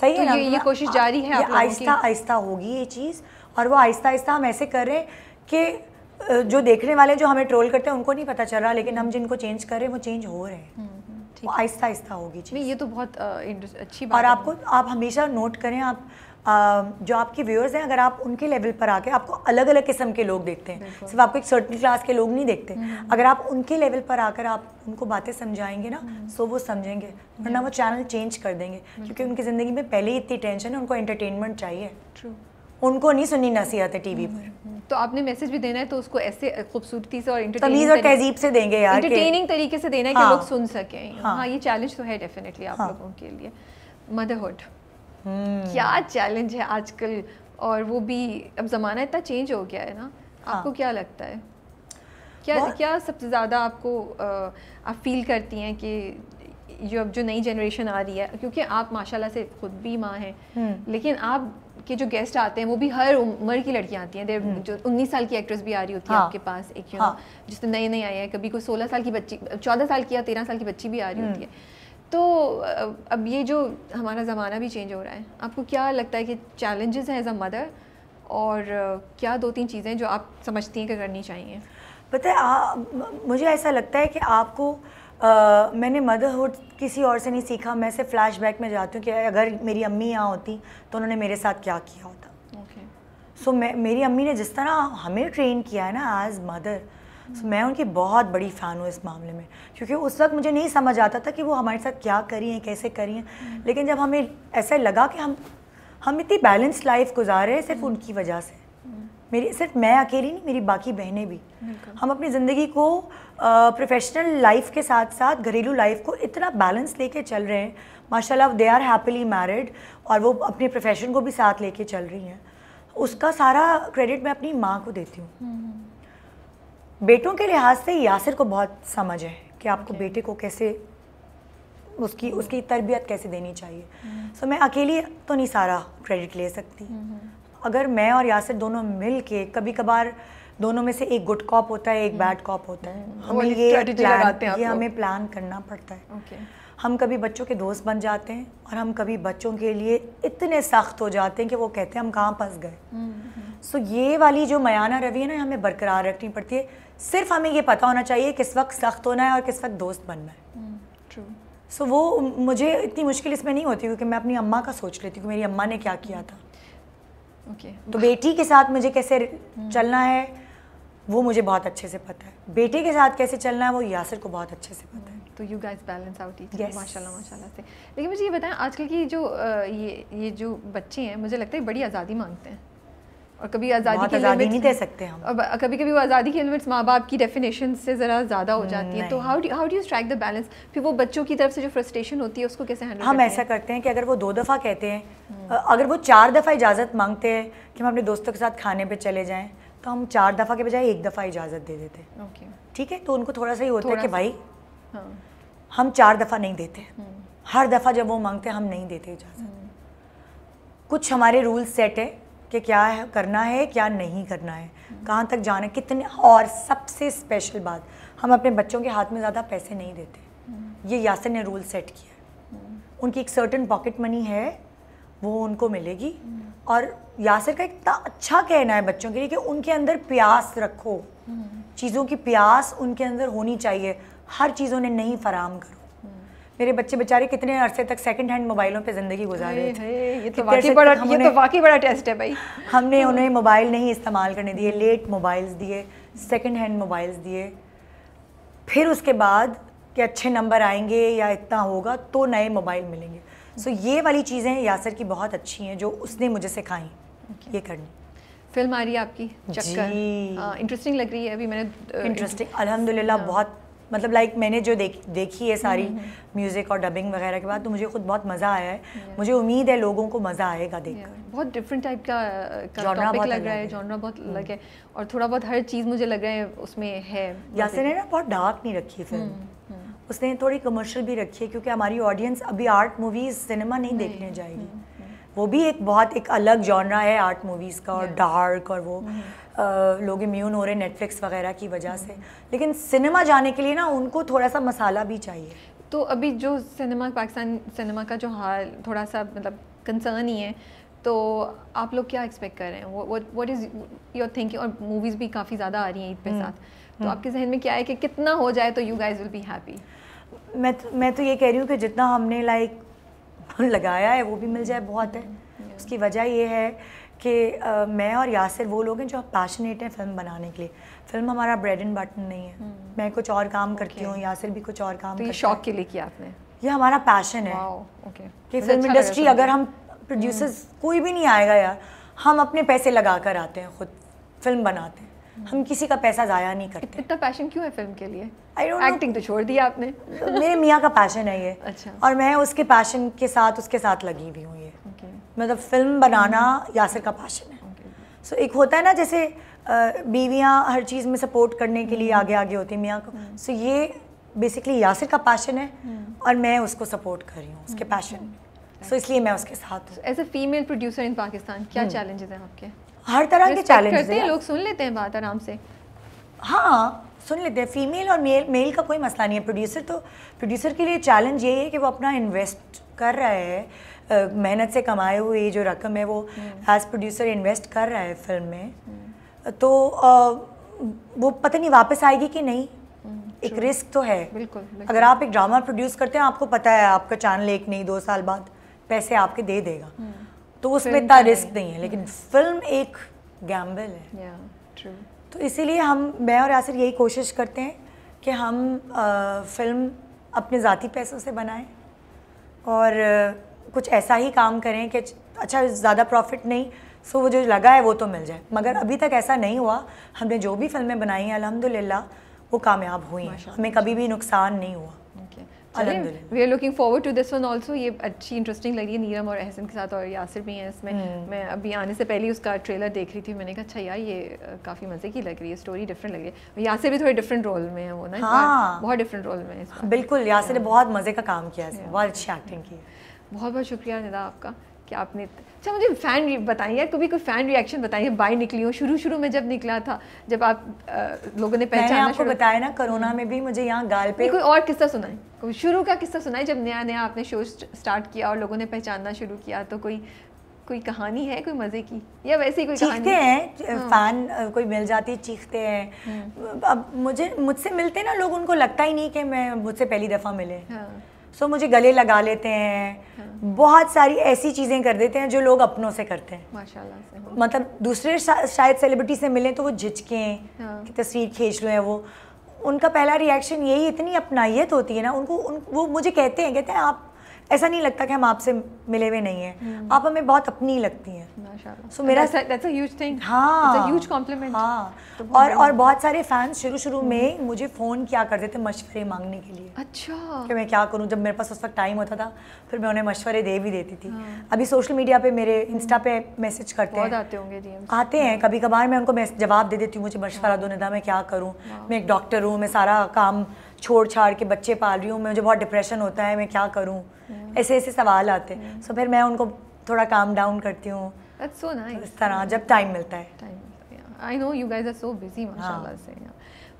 सही तो है ना ये, ये कोशिश जारी है ये आहिस्ता आहिस्ता होगी ये चीज़ और वो आहिस्ता आहिस्ता हम ऐसे कर रहे हैं कि जो देखने वाले जो हमें ट्रोल करते हैं उनको नहीं पता चल रहा लेकिन हम हम्म। जिनको चेंज कर रहे हैं वो चेंज हो रहे हैं हम्म, आहिस्ता आहिस्ता होगी चीज़ ये तो बहुत अच्छी बात और आपको आप हमेशा नोट करें आप जो आपके व्यूअर्स हैं अगर आप उनके लेवल पर आके आपको अलग अलग किस्म के लोग देखते हैं सिर्फ आपको एक सर्टन क्लास के लोग नहीं देखते हम्म। अगर आप उनके लेवल पर आकर आप उनको बातें समझाएंगे ना सो हम्म। वो समझेंगे वरना वो चैनल चेंज कर देंगे क्योंकि उनकी ज़िंदगी में पहले ही इतनी टेंशन है उनको एंटरटेनमेंट चाहिए उनको नहीं सुननी नसीहतें टीवी हम्म, पर तो आपने मैसेज भी देना है तो उसको ऐसे खूबसूरती से और तमीज और तहजीब से देंगे यार एंटरटेनिंग तरीके से देना है कि हाँ। लोग सुन सकें हाँ, हाँ ये चैलेंज तो है डेफिनेटली आप हाँ। लोगों के लिए मदरहुड हम्म। क्या चैलेंज है आजकल और वो भी अब ज़माना इतना चेंज हो गया है ना हाँ. आपको क्या लगता है क्या What? क्या सबसे ज़्यादा आपको आप फील करती हैं कि जो अब जो नई जनरेशन आ रही है क्योंकि आप माशाल्लाह से खुद भी माँ हैं हम्म। लेकिन आप के जो गेस्ट आते हैं वो भी हर उम्र की लड़कियाँ आती हैं देर हम्म। जो उन्नीस साल की एक्ट्रेस भी आ रही होती है हाँ, आपके पास एक यू हाँ, जिससे नए नए आए हैं कभी कोई सोलह साल की बच्ची चौदह साल की या तेरह साल की बच्ची भी आ रही होती है तो अब ये जो हमारा ज़माना भी चेंज हो रहा है आपको क्या लगता है कि चैलेंजेस हैं एज अ मदर और क्या दो तीन चीज़ें जो आप समझती हैं कि करनी चाहिए पता है आ, मुझे ऐसा लगता है कि आपको आ, मैंने मदरहुड किसी और से नहीं सीखा मैं सिर्फ फ्लैशबैक में जाती हूँ कि अगर मेरी अम्मी यहाँ होती तो उन्होंने मेरे साथ क्या किया होता सो okay. so, मैं मेरी अम्मी ने जिस तरह हमें ट्रेन किया है ना एज मदर सो so, मैं उनकी बहुत बड़ी फ़ैन हूँ इस मामले में क्योंकि उस वक्त मुझे नहीं समझ आता था कि वो हमारे साथ क्या करी हैं कैसे करी हैं लेकिन जब हमें ऐसा लगा कि हम हम इतनी बैलेंस लाइफ गुजार रहे हैं सिर्फ उनकी वजह से मेरी सिर्फ मैं अकेली नहीं मेरी बाकी बहनें भी हम अपनी ज़िंदगी को प्रोफेशनल लाइफ के साथ साथ घरेलू लाइफ को इतना बैलेंस लेके चल रहे हैं माशाल्लाह दे आर हैप्पीली मैरिड और वो अपने प्रोफेशन को भी साथ लेके चल रही हैं उसका सारा क्रेडिट मैं अपनी माँ को देती हूँ हम्म, हम्म। बेटों के लिहाज से यासिर को बहुत समझ है कि आपको बेटे को कैसे उसकी उसकी तरबियत कैसे देनी चाहिए सो mm-hmm. so, मैं अकेली तो नहीं सारा क्रेडिट ले सकती mm-hmm. अगर मैं और यासिर दोनों मिल के कभी कभार दोनों में से एक गुड कॉप होता है एक बैड mm-hmm. कॉप होता है हमें ये प्लान ये हमें प्लान करना पड़ता है हम कभी बच्चों के दोस्त बन जाते हैं और हम कभी बच्चों के लिए इतने सख्त हो जाते हैं कि वो कहते हैं हम कहाँ फंस गए सो ये वाली जो मयाना रवि है ना हमें बरकरार रखनी पड़ती है सिर्फ हमें ये पता होना चाहिए किस वक्त सख्त होना है और किस वक्त दोस्त बनना है ट्रू hmm, सो so, वो मुझे इतनी मुश्किल इसमें नहीं होती क्योंकि मैं अपनी अम्मा का सोच लेती हूँ मेरी अम्मा ने क्या किया था ओके okay. तो बेटी के साथ मुझे कैसे hmm. चलना है वो मुझे बहुत अच्छे से पता है बेटे के साथ कैसे चलना है वो यासर को बहुत अच्छे से पता है hmm, तो यू गाइस बैलेंस आउट ही माशाल्लाह माशाल्लाह से लेकिन मुझे ये बताएं आजकल की जो ये ये जो बच्चे हैं मुझे लगता है बड़ी आज़ादी मांगते हैं और कभी आज़ादी की आज़ादी नहीं दे सकते हम और कभी कभी वो आज़ादी की लिमिट्स माँ बाप की डेफिनेशन से ज़रा ज़्यादा हो जाती है हम्म, तो how do how do you strike the balance फिर वो बच्चों की तरफ से जो फ्रस्ट्रेशन होती है उसको कैसे हैंडल हम ऐसा करते हैं कि अगर वो दो दफ़ा कहते हैं हम्म। अगर वो चार दफ़ा इजाज़त मांगते हैं कि हम अपने दोस्तों के साथ खाने पर चले जाएँ तो हम चार दफ़ा के बजाय एक दफ़ा इजाज़त दे देते हैं ठीक है तो उनको थोड़ा सा ही होता है कि भाई हाँ। हम चार दफ़ा नहीं देते हम्म। हर दफ़ा जब वो मांगते हैं हम नहीं देते इजाज़त कुछ हमारे रूल्स सेट है कि क्या करना है क्या नहीं करना है कहाँ तक जाना है कितने और सबसे स्पेशल बात हम अपने बच्चों के हाथ में ज़्यादा पैसे नहीं देते ये यासिर ने रूल सेट किया उनकी एक सर्टन पॉकेट मनी है वो उनको मिलेगी और यासिर का इतना अच्छा कहना है बच्चों के लिए कि उनके अंदर प्यास रखो चीज़ों की प्यास उनके अंदर होनी चाहिए हर चीज़ उन्हें नहीं फराम कर मेरे बच्चे बेचारे कितने अरसे तक सेकंड हैंड मोबाइलों पे ज़िंदगी गुजारे ये तो, तो वाकई बड़ा ये तो वाकई बड़ा टेस्ट है भाई हमने उन्हें मोबाइल नहीं इस्तेमाल करने दिए लेट मोबाइल्स दिए सेकंड हैंड मोबाइल्स दिए फिर उसके बाद कि अच्छे नंबर आएंगे या इतना होगा तो नए मोबाइल मिलेंगे सो ये वाली चीज़ें यासर की बहुत अच्छी हैं जो उसने मुझे सिखाई ये करनी फिल्म आ रही है आपकी चक्कर इंटरेस्टिंग हाँ, लग रही है अभी मैंने इंटरेस्टिंग अलहमदिल्ला हाँ। बहुत मतलब लाइक like, मैंने जो देख देखी है सारी म्यूज़िक हम्म, हम्म। और डबिंग वगैरह के बाद तो मुझे खुद बहुत मज़ा आया है मुझे उम्मीद है लोगों को मज़ा आएगा देखकर बहुत डिफरेंट टाइप का, का टॉपिक लग रहा है जॉनरा बहुत हम्म। अलग है और थोड़ा बहुत हर चीज़ मुझे लग रहा है उसमें है यासर ने ना बहुत डार्क नहीं रखी फिल्म उसने थोड़ी कमर्शियल भी रखी है क्योंकि हमारी ऑडियंस अभी आर्ट मूवीज़ सिनेमा नहीं देखने जाएगी वो भी एक बहुत एक अलग जॉनरा है आर्ट मूवीज़ का और डार्क और वो mm-hmm. लोग इम्यून हो रहे नेटफ्लिक्स वगैरह की वजह से लेकिन सिनेमा जाने के लिए ना उनको थोड़ा सा मसाला भी चाहिए तो अभी जो सिनेमा पाकिस्तान सिनेमा का जो हाल थोड़ा सा मतलब कंसर्न ही है तो आप लोग क्या एक्सपेक्ट कर रहे हैं वट इज़ योर थिंकिंग और मूवीज़ भी काफ़ी ज़्यादा आ रही हैं ईद के mm. साथ तो mm. आपके जहन में क्या है कि कितना हो जाए तो you guys will be happy मैं तो मैं तो ये कह रही हूँ कि जितना हमने लाइक लगाया है वो भी मिल जाए बहुत है उसकी वजह ये है कि मैं और यासिर वो लोग हैं जो पैशनेट हैं फिल्म बनाने के लिए फिल्म हमारा ब्रेड एंड बटन नहीं है hmm. मैं कुछ और काम करती हूँ यासिर भी कुछ और काम तो शौक के लिए किया आपने ये हमारा पैशन है कि फिल्म अच्छा इंडस्ट्री अगर हम प्रोड्यूसर्स hmm. कोई भी नहीं आएगा यार हम अपने पैसे लगा कर आते हैं खुद फिल्म बनाते हैं हम किसी का पैसा ज़ाया नहीं करते इतना पैशन क्यों है फिल्म के लिए एक्टिंग तो छोड़ दिया आपने मेरे मियाँ का पैशन है ये अच्छा और मैं उसके पैशन के साथ उसके साथ लगी हुई हूँ ये okay. मतलब फिल्म बनाना mm-hmm। यासिर का पैशन है सो okay. so, एक होता है ना जैसे बीवियाँ हर चीज़ में सपोर्ट करने के लिए mm-hmm। आगे आगे होती मियाँ को सो mm-hmm। so, ये बेसिकली यासिर का पैशन है और मैं उसको सपोर्ट कर रही हूँ उसके पैशन सो इसलिए मैं उसके साथ as a female producer in Pakistan क्या चैलेंजेस हैं आपके हर तरह के करते हैं लोग सुन लेते हैं बात आराम से हाँ सुन लेते हैं फीमेल और मेल मेल का कोई मसला नहीं है प्रोड्यूसर तो प्रोड्यूसर के लिए चैलेंज ये है कि वो अपना इन्वेस्ट कर रहा है मेहनत से कमाए हुए जो रकम है वो एज प्रोड्यूसर इन्वेस्ट कर रहा है फिल्म में हम्म। तो वो पता नहीं वापस आएगी कि नहीं हम्म, एक रिस्क तो है बिल्कुल, बिल्कुल अगर आप एक ड्रामा प्रोड्यूस करते हैं आपको पता है आपका चैनल एक नहीं दो साल बाद पैसे आपके दे देगा हम्म। तो उसमें इतना रिस्क नहीं है लेकिन फिल्म एक गैम्बल है तो इसीलिए हम मैं और यासिर यही कोशिश करते हैं कि हम आ, फिल्म अपने ज़ाती पैसों से बनाएं और आ, कुछ ऐसा ही काम करें कि अच्छा ज़्यादा प्रॉफिट नहीं सो वो जो लगा है वो तो मिल जाए मगर अभी तक ऐसा नहीं हुआ हमने जो भी फिल्में बनाई हैं अलहमदिल्ला वो कामयाब हुई हैं हमें कभी भी नुकसान नहीं हुआ we are looking forward to this one also ये अच्छी इंटरेस्टिंग लगी नीरम और अहसन के साथ और यासिर भी हैं इसमें hmm. मैं अभी आने से पहले उसका ट्रेलर देख रही थी मैंने कहा अच्छा यार ये काफ़ी मज़े की लग रही है स्टोरी डिफरेंट लग रही है यासिर भी थोड़े डिफरेंट रोल में है वो ना हाँ. बहुत डिफरेंट रोल में है बिल्कुल यासिर ने बहुत मज़े का काम किया है बहुत अच्छी एक्टिंग की बहुत बहुत शुक्रिया निदा आपका कि आपने अच्छा मुझे फ़ैन बताइए यार कभी कोई फ़ैन रिएक्शन बताइए बाई निकली हो शुरू शुरू में जब निकला था जब आप आ, लोगों ने पहचाना मैंने आपको बताया ना कोरोना में भी मुझे यहाँ गाल पे कोई और किस्सा सुनाए कोई शुरू का किस्सा सुनाए जब नया नया आपने शो स्टार्ट किया और लोगों ने पहचानना शुरू किया तो कोई कोई कहानी है कोई मज़े की या वैसे ही कोई चीखते हैं हाँ। फैन कोई मिल जाती चीखते हैं हम्म। अब मुझे मुझसे मिलते ना लोग उनको लगता ही नहीं कि मैं मुझसे पहली दफ़ा मिले हाँ। सो मुझे गले लगा लेते हैं हाँ। बहुत सारी ऐसी चीज़ें कर देते हैं जो लोग अपनों से करते हैं माशाल्लाह से मतलब दूसरे शा, शायद सेलिब्रिटी से मिलें तो वो झिझकें हाँ। कि तस्वीर खींच लो है वो उनका पहला रिएक्शन यही इतनी अपनाइत होती है ना उनको उन, वो मुझे कहते हैं कहते हैं आप ऐसा नहीं लगता कि हम आपसे मिले हुए नहीं हैं हम्म। आप हमें बहुत अपनी लगती हैं सो तो मेरा दैट्स अ ह्यूज थिंग हाँ ह्यूज कॉम्प्लीमेंट हाँ तो और और बहुत सारे फैंस शुरू शुरू में हम्म। मुझे फ़ोन किया करते थे मशवरे मांगने के लिए अच्छा कि मैं क्या करूँ जब मेरे पास उस वक्त टाइम होता था फिर मैं उन्हें मशवरे दे भी देती थी हाँ। अभी सोशल मीडिया पे मेरे इंस्टा पे मैसेज करते हैं आते होंगे आते हैं हाँ। कभी कभार मैं उनको जवाब दे देती हूँ मुझे मशवरा हाँ। दो निदा मैं क्या करूँ मैं एक डॉक्टर हूँ मैं सारा काम छोड़ छाड़ के बच्चे पाल रही हूँ मुझे बहुत डिप्रेशन होता है मैं क्या करूँ हम्म। ऐसे ऐसे सवाल आते हैं सो हम्म। फिर मैं उनको थोड़ा काम डाउन करती हूँ इस तरह जब टाइम मिलता है I know you guys are so busy माशाल्लाह हाँ। से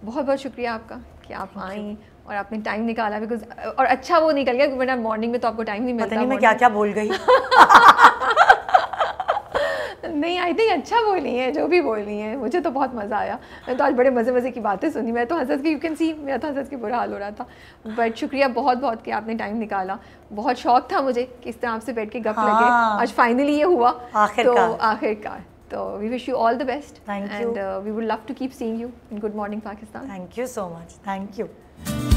बहुत बहुत शुक्रिया आपका कि आप आई और आपने टाइम निकाला बिकॉज और अच्छा वो निकल गया वरना मॉर्निंग में तो आपको टाइम नहीं मिलता नहीं मैं क्या क्या बोल गई नहीं आई थिंक अच्छा बोली है जो भी बोली हैं मुझे तो बहुत मज़ा आया मैं तो आज बड़े मज़े मज़े की बातें सुनी मैं तो हंस की के यू कैन सी मेरा तो हंस के बुरा हाल हो रहा था बट शुक्रिया बहुत बहुत कि आपने टाइम निकाला बहुत शौक था मुझे कि इस तरह आपसे बैठ के गप हाँ। लगे आज फाइनली ये हुआ तो आखिरकार तो we wish you all the best and we would love to keep seeing you in good morning Pakistan thank you so much thank you